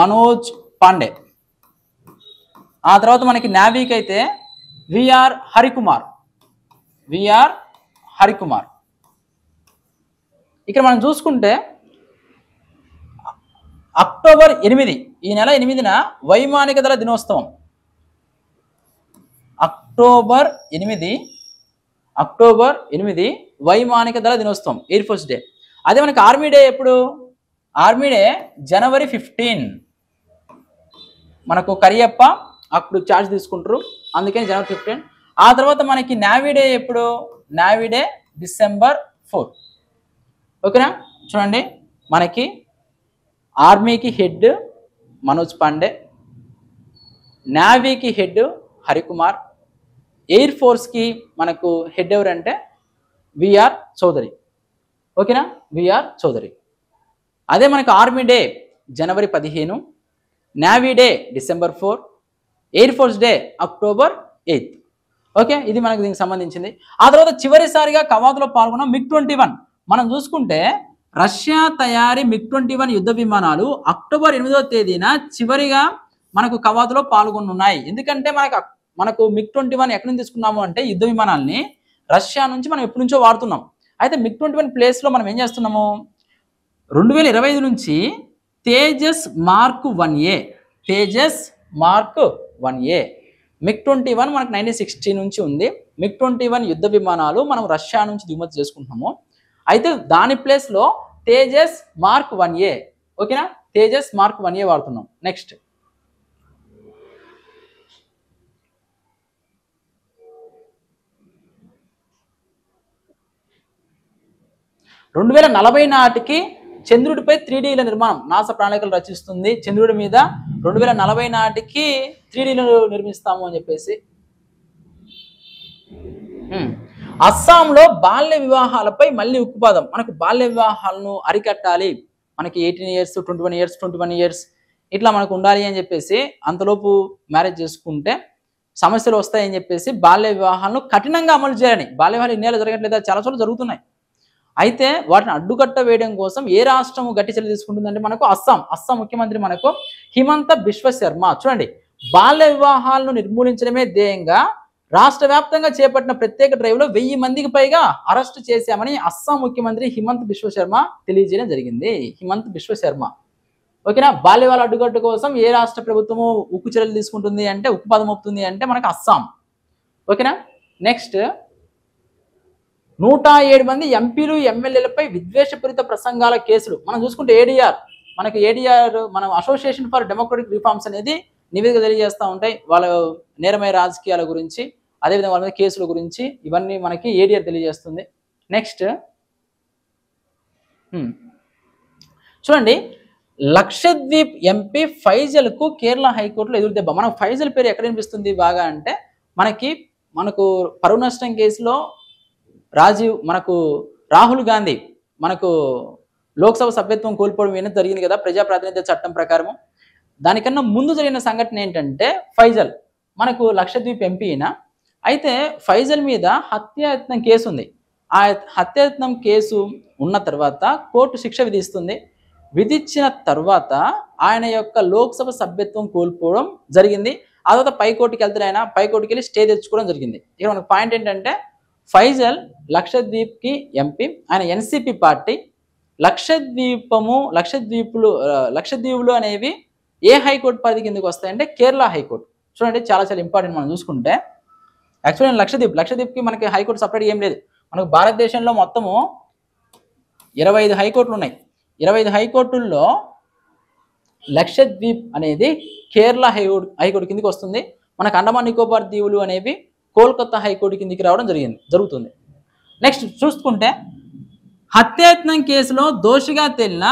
A: మనోజ్ పాండే ఆ తర్వాత మనకి నావీకి అయితే విఆర్ హరికుమార్ విఆర్ హరికుమార్ ఇక్కడ మనం చూసుకుంటే అక్టోబర్ ఎనిమిది ఈ నెల ఎనిమిదిన వైమానిక దళ దినోత్సవం అక్టోబర్ ఎనిమిది అక్టోబర్ ఎనిమిది వైమానిక దళ దినోత్సవం ఎయిర్ ఫోర్స్ డే అదే మనకి ఆర్మీ డే ఎప్పుడు ఆర్మీ డే జనవరి ఫిఫ్టీన్ మనకు కరియప్ప అప్పుడు ఛార్జ్ తీసుకుంటారు అందుకని జనవరి ఫిఫ్టీన్ ఆ తర్వాత మనకి డే ఎప్పుడు నావిడే డిసెంబర్ ఫోర్ ఓకేనా చూడండి మనకి ఆర్మీకి హెడ్ మనోజ్ పాండే నావీకి హెడ్ హరికుమార్ ఎయిర్ ఫోర్స్కి మనకు హెడ్ ఎవరంటే విఆర్ చౌదరి ఓకేనా విఆర్ చౌదరి అదే మనకు ఆర్మీ డే జనవరి పదిహేను navy day December four air force day October eighth okay ఇది మనకు దీనికి సంబంధించింది ఆ తర్వాత చివరిసారిగా కవాతులో పాల్గొన్న మిగ్ ట్వంటీ మనం చూసుకుంటే రష్యా తయారీ మిగ్ ట్వంటీ యుద్ధ విమానాలు అక్టోబర్ ఎనిమిదో తేదీన చివరిగా మనకు కవాతులో పాల్గొనున్నాయి ఎందుకంటే మనకు మనకు మిగ్ ట్వంటీ వన్ ఎక్కడి నుంచి తీసుకున్నాము అంటే యుద్ధ విమానాలని రష్యా నుంచి మనం ఎప్పటి నుంచో వాడుతున్నాం అయితే మిగ్ ట్వంటీ వన్ ప్లేస్లో మనం ఏం చేస్తున్నాము రెండు వేల ఇరవై ఐదు నుంచి Tejas mark one A Tejas mark one A MiG twenty one మనకు నైన్టీన్ సిక్స్టీ నుంచి ఉంది మిగ్ ట్వంటీ వన్ యుద్ధ విమానాలు మనం రష్యా నుంచి దిగుమతి చేసుకుంటున్నాము అయితే దాని ప్లేస్లో తేజస్ మార్క్ వన్ ఏ ఓకేనా తేజస్ మార్క్ వన్ ఏ వాడుతున్నాం నెక్స్ట్ రెండు వేల నలభై నాటికి చంద్రుడిపై త్రీ డీల నిర్మాణం నాస ప్రణాళికలు రచిస్తుంది చంద్రుడి మీద రెండు వేల నలభై నాటికి త్రీ డీలు నిర్మిస్తాము అని చెప్పేసి అస్సాంలో బాల్య వివాహాలపై మళ్ళీ ఉక్కుపాదం మనకు బాల్య వివాహాలను అరికట్టాలి మనకి eighteen years twenty one years twenty one years ఇట్లా మనకు ఉండాలి అని చెప్పేసి అంతలోపు మ్యారేజ్ చేసుకుంటే సమస్యలు వస్తాయని చెప్పేసి బాల్య వివాహాలను కఠినంగా అమలు చేయాలని బాల్య వివాహాలు ఇన్నేళ్ళు జరగట్లేదా చాలా చోట్ల జరుగుతున్నాయి అయితే వాటిని అడ్డుకట్ట వేయడం కోసం ఏ రాష్ట్రము గట్టి చర్య తీసుకుంటుందంటే మనకు అస్సాం అస్సాం ముఖ్యమంత్రి మనకు హిమంత బిశ్వ శర్మ చూడండి బాల్య వివాహాలను నిర్మూలించడమే ధ్యేయంగా రాష్ట్ర వ్యాప్తంగా చేపట్టిన ప్రత్యేక డ్రైవ్లో వెయ్యి మందికి పైగా అరెస్ట్ చేశామని అస్సాం ముఖ్యమంత్రి హిమంత్ బిశ్వ శర్మ తెలియజేయడం జరిగింది హిమంత్ బిశ్వ శర్మ ఓకేనా బాల్యవాల అడ్డుగట్టు కోసం ఏ రాష్ట్ర ప్రభుత్వము ఉక్కు చర్యలు తీసుకుంటుంది అంటే ఉక్కు పదం అంటే మనకు అస్సాం ఓకేనా నెక్స్ట్ నూట ఏడు మంది ఎంపీలు ఎమ్మెల్యేలపై విద్వేషపూరిత ప్రసంగాల కేసులు మనం చూసుకుంటే ఏడీఆర్ మనకి ఏడీఆర్ మనం అసోసియేషన్ ఫర్ డెమోక్రటిక్ రిఫార్మ్స్ అనేది నివేదిక తెలియజేస్తూ ఉంటాయి వాళ్ళ నేరమైన రాజకీయాల గురించి అదేవిధంగా వాళ్ళ మీద కేసుల గురించి ఇవన్నీ మనకి ఏడీఆర్ తెలియజేస్తుంది నెక్స్ట్ hmm. చూడండి లక్షద్వీప్ ఎంపీ ఫైజల్కు కేరళ హైకోర్టులో ఎదురు దెబ్బ మనం ఫైజల్ పేరు ఎక్కడ వినిపిస్తుంది బాగా అంటే మనకి మనకు పరువు నష్టం కేసులో రాజీవ్ మనకు రాహుల్ గాంధీ మనకు లోక్సభ సభ్యత్వం కోల్పోవడం ఏమైనా జరిగింది కదా ప్రజాప్రాతినిధ్య చట్టం ప్రకారము దానికన్నా ముందు జరిగిన సంఘటన ఏంటంటే ఫైజల్ మనకు లక్షద్వీప్ ఎంపీ అయితే ఫైజల్ మీద హత్యాయత్నం కేసు ఉంది ఆ హత్యాయత్నం కేసు ఉన్న తర్వాత కోర్టు శిక్ష విధిస్తుంది విధించిన తర్వాత ఆయన యొక్క లోక్సభ సభ్యత్వం కోల్పోవడం జరిగింది ఆ తర్వాత పైకోర్టుకి వెళ్తారు ఆయన పైకోర్టుకి వెళ్ళి స్టే తెచ్చుకోవడం జరిగింది ఇక్కడ మనకు పాయింట్ ఏంటంటే ఫైజల్ లక్షద్వీప్కి ఎంపీ ఆయన ఎన్సిపి పార్టీ లక్షద్వీపము లక్షద్వీపులు లక్షద్వీపులు అనేవి ఏ హైకోర్టు పరిధి కిందకు వస్తాయంటే కేరళ హైకోర్టు చూడండి చాలా చాలా ఇంపార్టెంట్ మనం చూసుకుంటే యాక్చువల్లీ లక్షద్వీప్ లక్షద్వీప్కి మనకి హైకోర్టు సపరేట్ ఏం లేదు మనకు భారతదేశంలో మొత్తము ఇరవై ఐదు హైకోర్టులు ఉన్నాయి ఇరవై ఐదు హైకోర్టుల్లో లక్షద్వీప్ అనేది కేరళ హైకోర్టు హైకోర్టు కిందకి వస్తుంది మనకు అండమాన్ నికోబార్ దీవులు అనేవి కోల్కతా హైకోర్టు కిందికి రావడం జరిగింది జరుగుతుంది నెక్స్ట్ చూసుకుంటే హత్యాయత్నం కేసులో దోషిగా తేలిన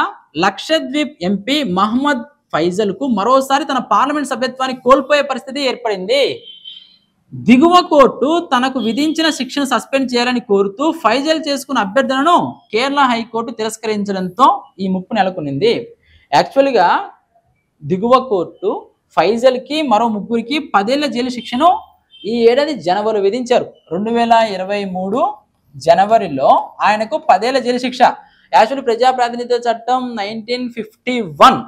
A: లక్షద్వీప్ ఎంపీ మహమ్మద్ ఫైజల్కు మరోసారి తన పార్లమెంట్ సభ్యత్వాన్ని కోల్పోయే పరిస్థితి ఏర్పడింది దిగువ కోర్టు తనకు విధించిన శిక్షను సస్పెండ్ చేయాలని కోరుతూ ఫైజల్ చేసుకున్న అభ్యర్థనను కేరళ హైకోర్టు తిరస్కరించడంతో ఈ ముప్పు నెలకొనింది యాక్చువల్గా దిగువ కోర్టు ఫైజల్కి మరో ముగ్గురికి పదేళ్ల జైలు శిక్షను ఈ ఏడాది జనవరి విధించారు రెండు వేల ఇరవై మూడు జనవరిలో ఆయనకు పదేళ్ల జైలు శిక్ష యాక్చువల్ ప్రజాప్రాతినిధ్య చట్టం నైన్టీన్ ఫిఫ్టీ వన్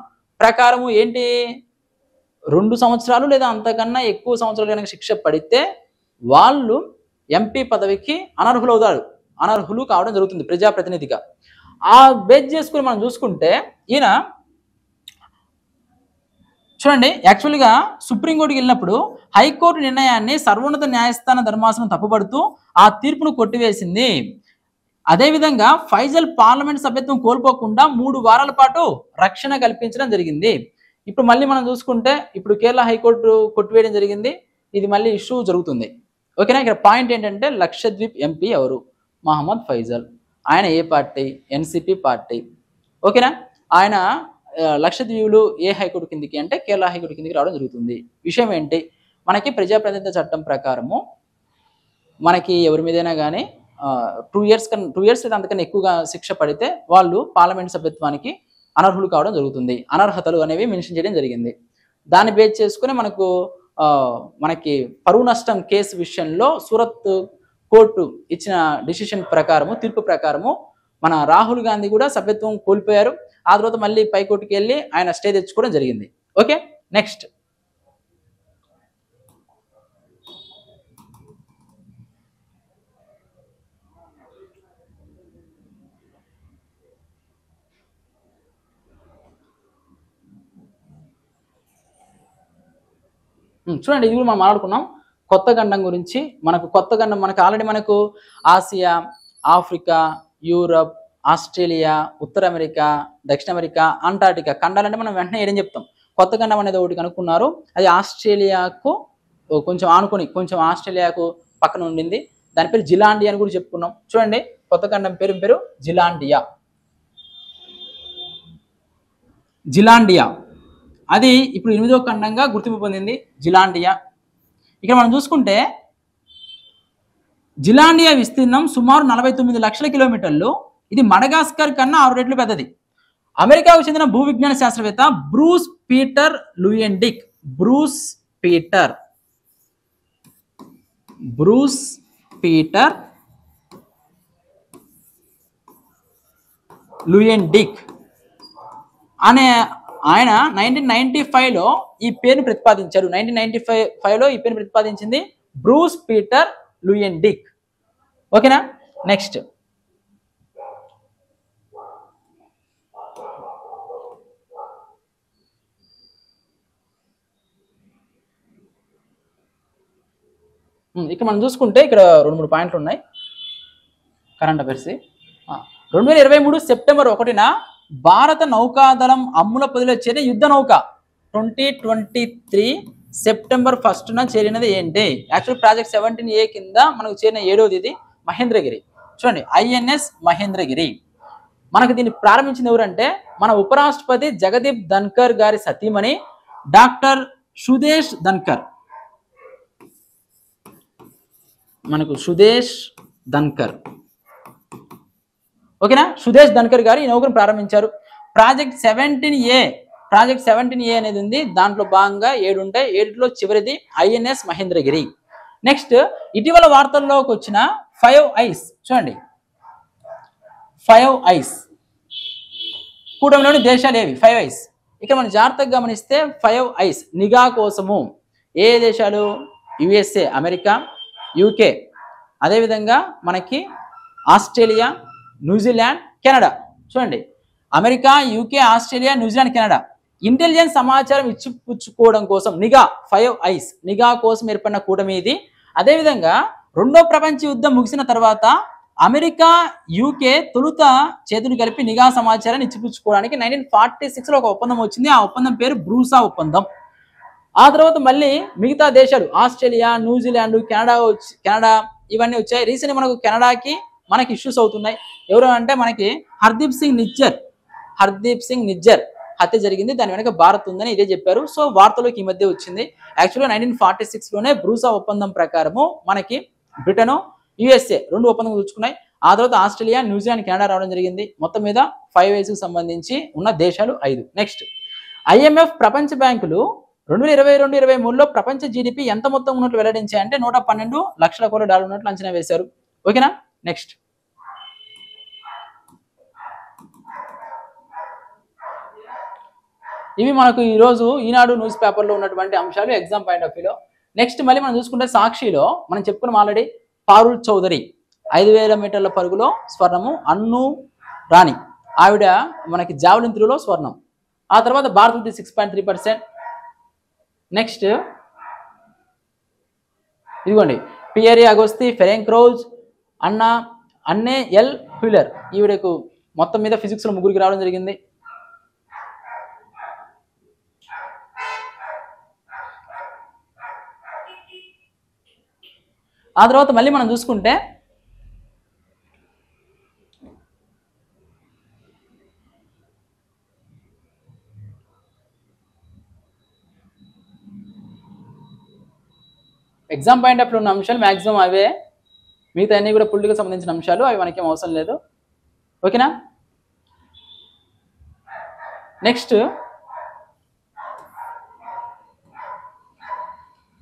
A: ప్రకారము ఏంటి రెండు సంవత్సరాలు లేదా అంతకన్నా ఎక్కువ సంవత్సరాలు కనుక శిక్ష పడితే వాళ్ళు ఎంపీ పదవికి అనర్హులవుతారు అనర్హులు కావడం జరుగుతుంది ప్రజాప్రతినిధిగా ఆ బేస్ చేసుకుని మనం చూసుకుంటే ఈయన చూడండి యాక్చువల్గా సుప్రీంకోర్టుకి వెళ్ళినప్పుడు హైకోర్టు నిర్ణయాన్ని సర్వోన్నత న్యాయస్థాన ధర్మాసనం తప్పుపడుతూ ఆ తీర్పును కొట్టివేసింది అదేవిధంగా ఫైజల్ పార్లమెంట్ సభ్యత్వం కోల్పోకుండా మూడు వారాల పాటు రక్షణ కల్పించడం జరిగింది ఇప్పుడు మళ్ళీ మనం చూసుకుంటే ఇప్పుడు కేరళ హైకోర్టు కొట్టివేయడం జరిగింది ఇది మళ్ళీ ఇష్యూ జరుగుతుంది ఓకేనా ఇక్కడ పాయింట్ ఏంటంటే లక్షద్వీప్ ఎంపీ ఎవరు మహమ్మద్ ఫైజల్ ఆయన ఏ పార్టీ ఎన్సిపి పార్టీ ఓకేనా ఆయన లక్షద్వీవులు ఏ హైకోర్టు కిందికి అంటే కేరళ హైకోర్టు కిందికి రావడం జరుగుతుంది విషయం ఏంటి మనకి ప్రజాప్రతినిధి చట్టం ప్రకారము మనకి ఎవరి మీదైనా కానీ టూ ఇయర్స్ కన్నా టూ ఇయర్స్ లేదా అంతకన్నా ఎక్కువగా శిక్ష పడితే వాళ్ళు పార్లమెంట్ సభ్యత్వానికి అనర్హులు కావడం జరుగుతుంది అనర్హతలు అనేవి మెన్షన్ చేయడం జరిగింది దాన్ని బేస్ చేసుకుని మనకు మనకి పరువు నష్టం కేసు విషయంలో సూరత్ కోర్టు ఇచ్చిన డిసిషన్ ప్రకారము తీర్పు ప్రకారము మన రాహుల్ గాంధీ కూడా సభ్యత్వం కోల్పోయారు ఆ తర్వాత మళ్ళీ పైకోటికి వెళ్ళి ఆయన స్టే తెచ్చుకోవడం జరిగింది ఓకే నెక్స్ట్ చూడండి ఇది కూడా మనం మాట్లాడుకున్నాం కొత్త గండం గురించి మనకు కొత్త గండం మనకు ఆల్రెడీ మనకు ఆసియా ఆఫ్రికా యూరప్ ఆస్ట్రేలియా ఉత్తర అమెరికా దక్షిణ అమెరికా అంటార్టికా ఖండాలంటే మనం వెంటనే ఏం చెప్తాం కొత్త ఖండం అనేది ఒకటి కనుక్కున్నారు అది ఆస్ట్రేలియాకు కొంచెం ఆనుకొని కొంచెం ఆస్ట్రేలియాకు పక్కన ఉండింది దాని పేరు జిలాండియా అని కూడా చెప్పుకున్నాం చూడండి కొత్త ఖండం పేరు పేరు జిలాండియా జిలాండియా అది ఇప్పుడు ఎనిమిదో ఖండంగా గుర్తింపు పొందింది జిలాండియా ఇక్కడ మనం చూసుకుంటే జిలాండియా విస్తీర్ణం సుమారు నలభై తొమ్మిది లక్షల కిలోమీటర్లు ఇది మడగాస్కర్ కన్నా ఆరు రెట్లు పెద్దది అమెరికాకు చెందిన భూ విజ్ఞాన శాస్త్రవేత్త Bruce Peter Luyendyk Bruce Peter Bruce Peter Luyendyk అనే ఆయన నైన్టీన్ నైన్టీ ఫైవ్లో ఈ పేరు ప్రతిపాదించారు నైన్టీన్ నైన్టీ ఫైవ్ ఫైవ్లో ఈ పేరు ప్రతిపాదించింది బ్రూస్ పీటర్ లూయెండిక్ ఓకేనా నెక్స్ట్ ఇక్కడ మనం చూసుకుంటే ఇక్కడ రెండు మూడు పాయింట్లు ఉన్నాయి కరెంట్ అఫేర్స్ రెండు వేల ఇరవై మూడు సెప్టెంబర్ ఒకటిన భారత నౌకాదళం అమ్ములపదిలో చేరిన యుద్ధ నౌక ట్వంటీ ట్వంటీ త్రీ సెప్టెంబర్ ఫస్ట్న చేరినది ఏంటి యాక్చువల్ ప్రాజెక్ట్ సెవెంటీన్ ఏ కింద మనకు చేరిన ఏడవది ఇది మహేంద్రగిరి చూడండి ఐఎన్ఎస్ మహేంద్రగిరి మనకు దీన్ని ప్రారంభించింది ఎవరంటే మన ఉపరాష్ట్రపతి జగదీప్ ధన్కర్ గారి సతీమణి డాక్టర్ సుదేష్ ధన్కర్ మనకు సుదేష్ ధన్కర్ ఓకేనా సుదేష్ ధన్కర్ గారు ఈ నౌకను ప్రారంభించారు project seventeen A project seventeen A అనేది ఉంది దాంట్లో భాగంగా ఏడు ఉంటాయి ఏడులో చివరిది ఐఎన్ఎస్ మహేంద్రగిరి నెక్స్ట్ ఇటీవల వార్తల్లోకి వచ్చిన ఫైవ్ ఐస్ చూడండి ఫైవ్ ఐస్ కూటమిలోని దేశాలు ఏవి ఫైవ్ ఐస్ ఇక్కడ మనం జాగ్రత్తగా గమనిస్తే ఫైవ్ ఐస్ నిఘా కోసము ఏ దేశాలు యుఎస్ఏ అమెరికా యూకే అదేవిధంగా మనకి ఆస్ట్రేలియా న్యూజిలాండ్ కెనడా చూడండి America UK Australia New Zealand Canada intelligence సమాచారం ఇచ్చిపుచ్చుకోవడం కోసం నిఘా ఫైవ్ ఐస్ నిఘా కోసం ఏర్పడిన కూటమి ఇది అదేవిధంగా రెండో ప్రపంచ యుద్ధం ముగిసిన తర్వాత అమెరికా యూకే తొలుత చేతులు కలిపి నిఘా సమాచారాన్ని ఇచ్చిపుచ్చుకోవడానికి నైన్టీన్ ఫార్టీ సిక్స్లో ఒక ఒప్పందం వచ్చింది ఆ ఒప్పందం పేరు బ్రూసా ఒప్పందం ఆ తర్వాత మళ్ళీ మిగతా దేశాలు ఆస్ట్రేలియా న్యూజిలాండ్ కెనడా కెనడా ఇవన్నీ వచ్చాయి రీసెంట్ మనకు కెనడాకి మనకి ఇష్యూస్ అవుతున్నాయి ఎవరు అంటే మనకి హర్దీప్ సింగ్ నిజ్జర్ హర్దీప్ సింగ్ నిజ్జర్ హత్య జరిగింది దాని వెనక భారత్ ఉందని ఇదే చెప్పారు సో వార్తలోకి ఈ మధ్య వచ్చింది యాక్చువల్గా నైన్టీన్ ఫార్టీ సిక్స్లోనే బ్రూసా ఒప్పందం ప్రకారము మనకి బ్రిటను యుఎస్ఏ రెండు ఒప్పందం తెచ్చుకున్నాయి ఆ తర్వాత ఆస్ట్రేలియా న్యూజిలాండ్ కెనడా రావడం జరిగింది మొత్తం మీద ఫైవ్ వేస్కి సంబంధించి ఉన్న దేశాలు ఐదు నెక్స్ట్ ఐఎంఎఫ్ ప్రపంచ బ్యాంకులు రెండు వేల ఇరవై రెండు ఇరవై మూడులో ప్రపంచ జీడిపి ఎంత మొత్తం ఉన్నట్లు వెల్లడించాయి అంటే నూట పన్నెండు లక్షల కోట్ల డాలర్ ఉన్నట్లు అంచనా వేశారు ఓకేనా నెక్స్ట్ ఇవి మనకు ఈరోజు ఈనాడు న్యూస్ పేపర్లో ఉన్నటువంటి అంశాలు ఎగ్జామ్ పాయింట్ ఆఫ్ వ్యూలో నెక్స్ట్ మళ్ళీ మనం చూసుకుంటే సాక్షిలో మనం చెప్పుకున్నాం ఆల్రెడీ పారుల్ చౌదరి ఐదు వేల మీటర్ల పరుగులో స్వర్ణము అన్ను రాణి ఆవిడ మనకి జావలిన్ స్వర్ణం ఆ తర్వాత Bharat six point three percent next ఇదిగోండి పియరి అగోస్తి ఫెరెన్ క్రోజ్ అన్న అన్నే ఎల్ హ్యూలర్ ఈవిడకు మొత్తం మీద ఫిజిక్స్లో ముగ్గురికి రావడం జరిగింది ఆ తర్వాత మళ్ళీ మనం చూసుకుంటే ఎగ్జామ్ పాయింట్ అప్పుడు ఉన్న అంశాలు మ్యాక్సిమం అవే మిగతా అన్నీ కూడా పొలిటికల్ సంబంధించిన అంశాలు అవి మనకేం అవసరం లేదు ఓకేనా నెక్స్ట్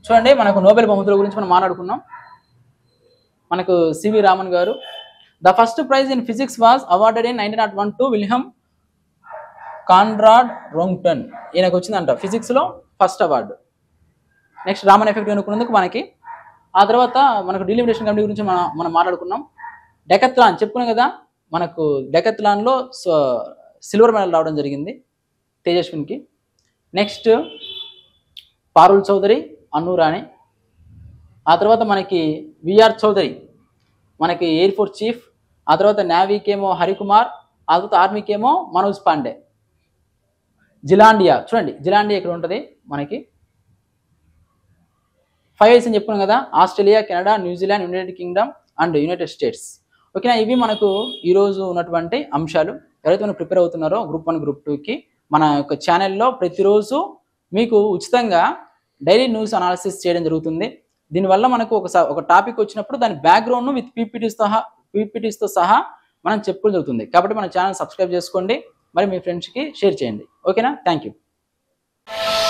A: చూడండి మనకు నోబెల్ బహుమతుల గురించి మనం మాట్లాడుకున్నాం మనకు సివి రామన్ గారు the first prize in physics was awarded in nineteen nought one to William Conrad Roentgen ఈయనకు వచ్చిందంట ఫిజిక్స్లో first award next Raman effect అనుకున్నందుకు మనకి ఆ తర్వాత మనకు డిలిమిటేషన్ కమిటీ గురించి మనం మనం మాట్లాడుకున్నాం డెకత్లాన్ చెప్పుకున్నాం కదా మనకు డెకత్లాన్లో సిల్వర్ మెడల్ రావడం జరిగింది తేజస్విన్కి నెక్స్ట్ పారుల్ చౌదరి అన్నూరాణి ఆ తర్వాత మనకి విఆర్ చౌదరి మనకి ఎయిర్ ఫోర్స్ చీఫ్ ఆ తర్వాత నావీకేమో హరికుమార్ ఆ తర్వాత ఆర్మీకేమో మనోజ్ పాండే జిలాండియా చూడండి జిలాండియా ఇక్కడ ఉంటుంది మనకి ఫైవ్ ఐస్ అని చెప్పాను కదా Australia Canada New Zealand United Kingdom and United States ఓకేనా ఇవి మనకు ఈరోజు ఉన్నటువంటి అంశాలు ఎవరైతే మనం ప్రిపేర్ అవుతున్నారో గ్రూప్ వన్ గ్రూప్ టూకి మన యొక్క ఛానల్లో ప్రతిరోజు మీకు ఉచితంగా డైలీ న్యూస్ అనాలిసిస్ చేయడం జరుగుతుంది దీనివల్ల మనకు ఒక ఒక టాపిక్ వచ్చినప్పుడు దాని బ్యాక్గ్రౌండ్ను విత్ పీపీటీస్ సహా పీపీటీస్తో సహా మనం చెప్పుకోవడం జరుగుతుంది కాబట్టి మన ఛానల్ సబ్స్క్రైబ్ చేసుకోండి మరి మీ ఫ్రెండ్స్కి షేర్ చేయండి ఓకేనా థ్యాంక్ యూ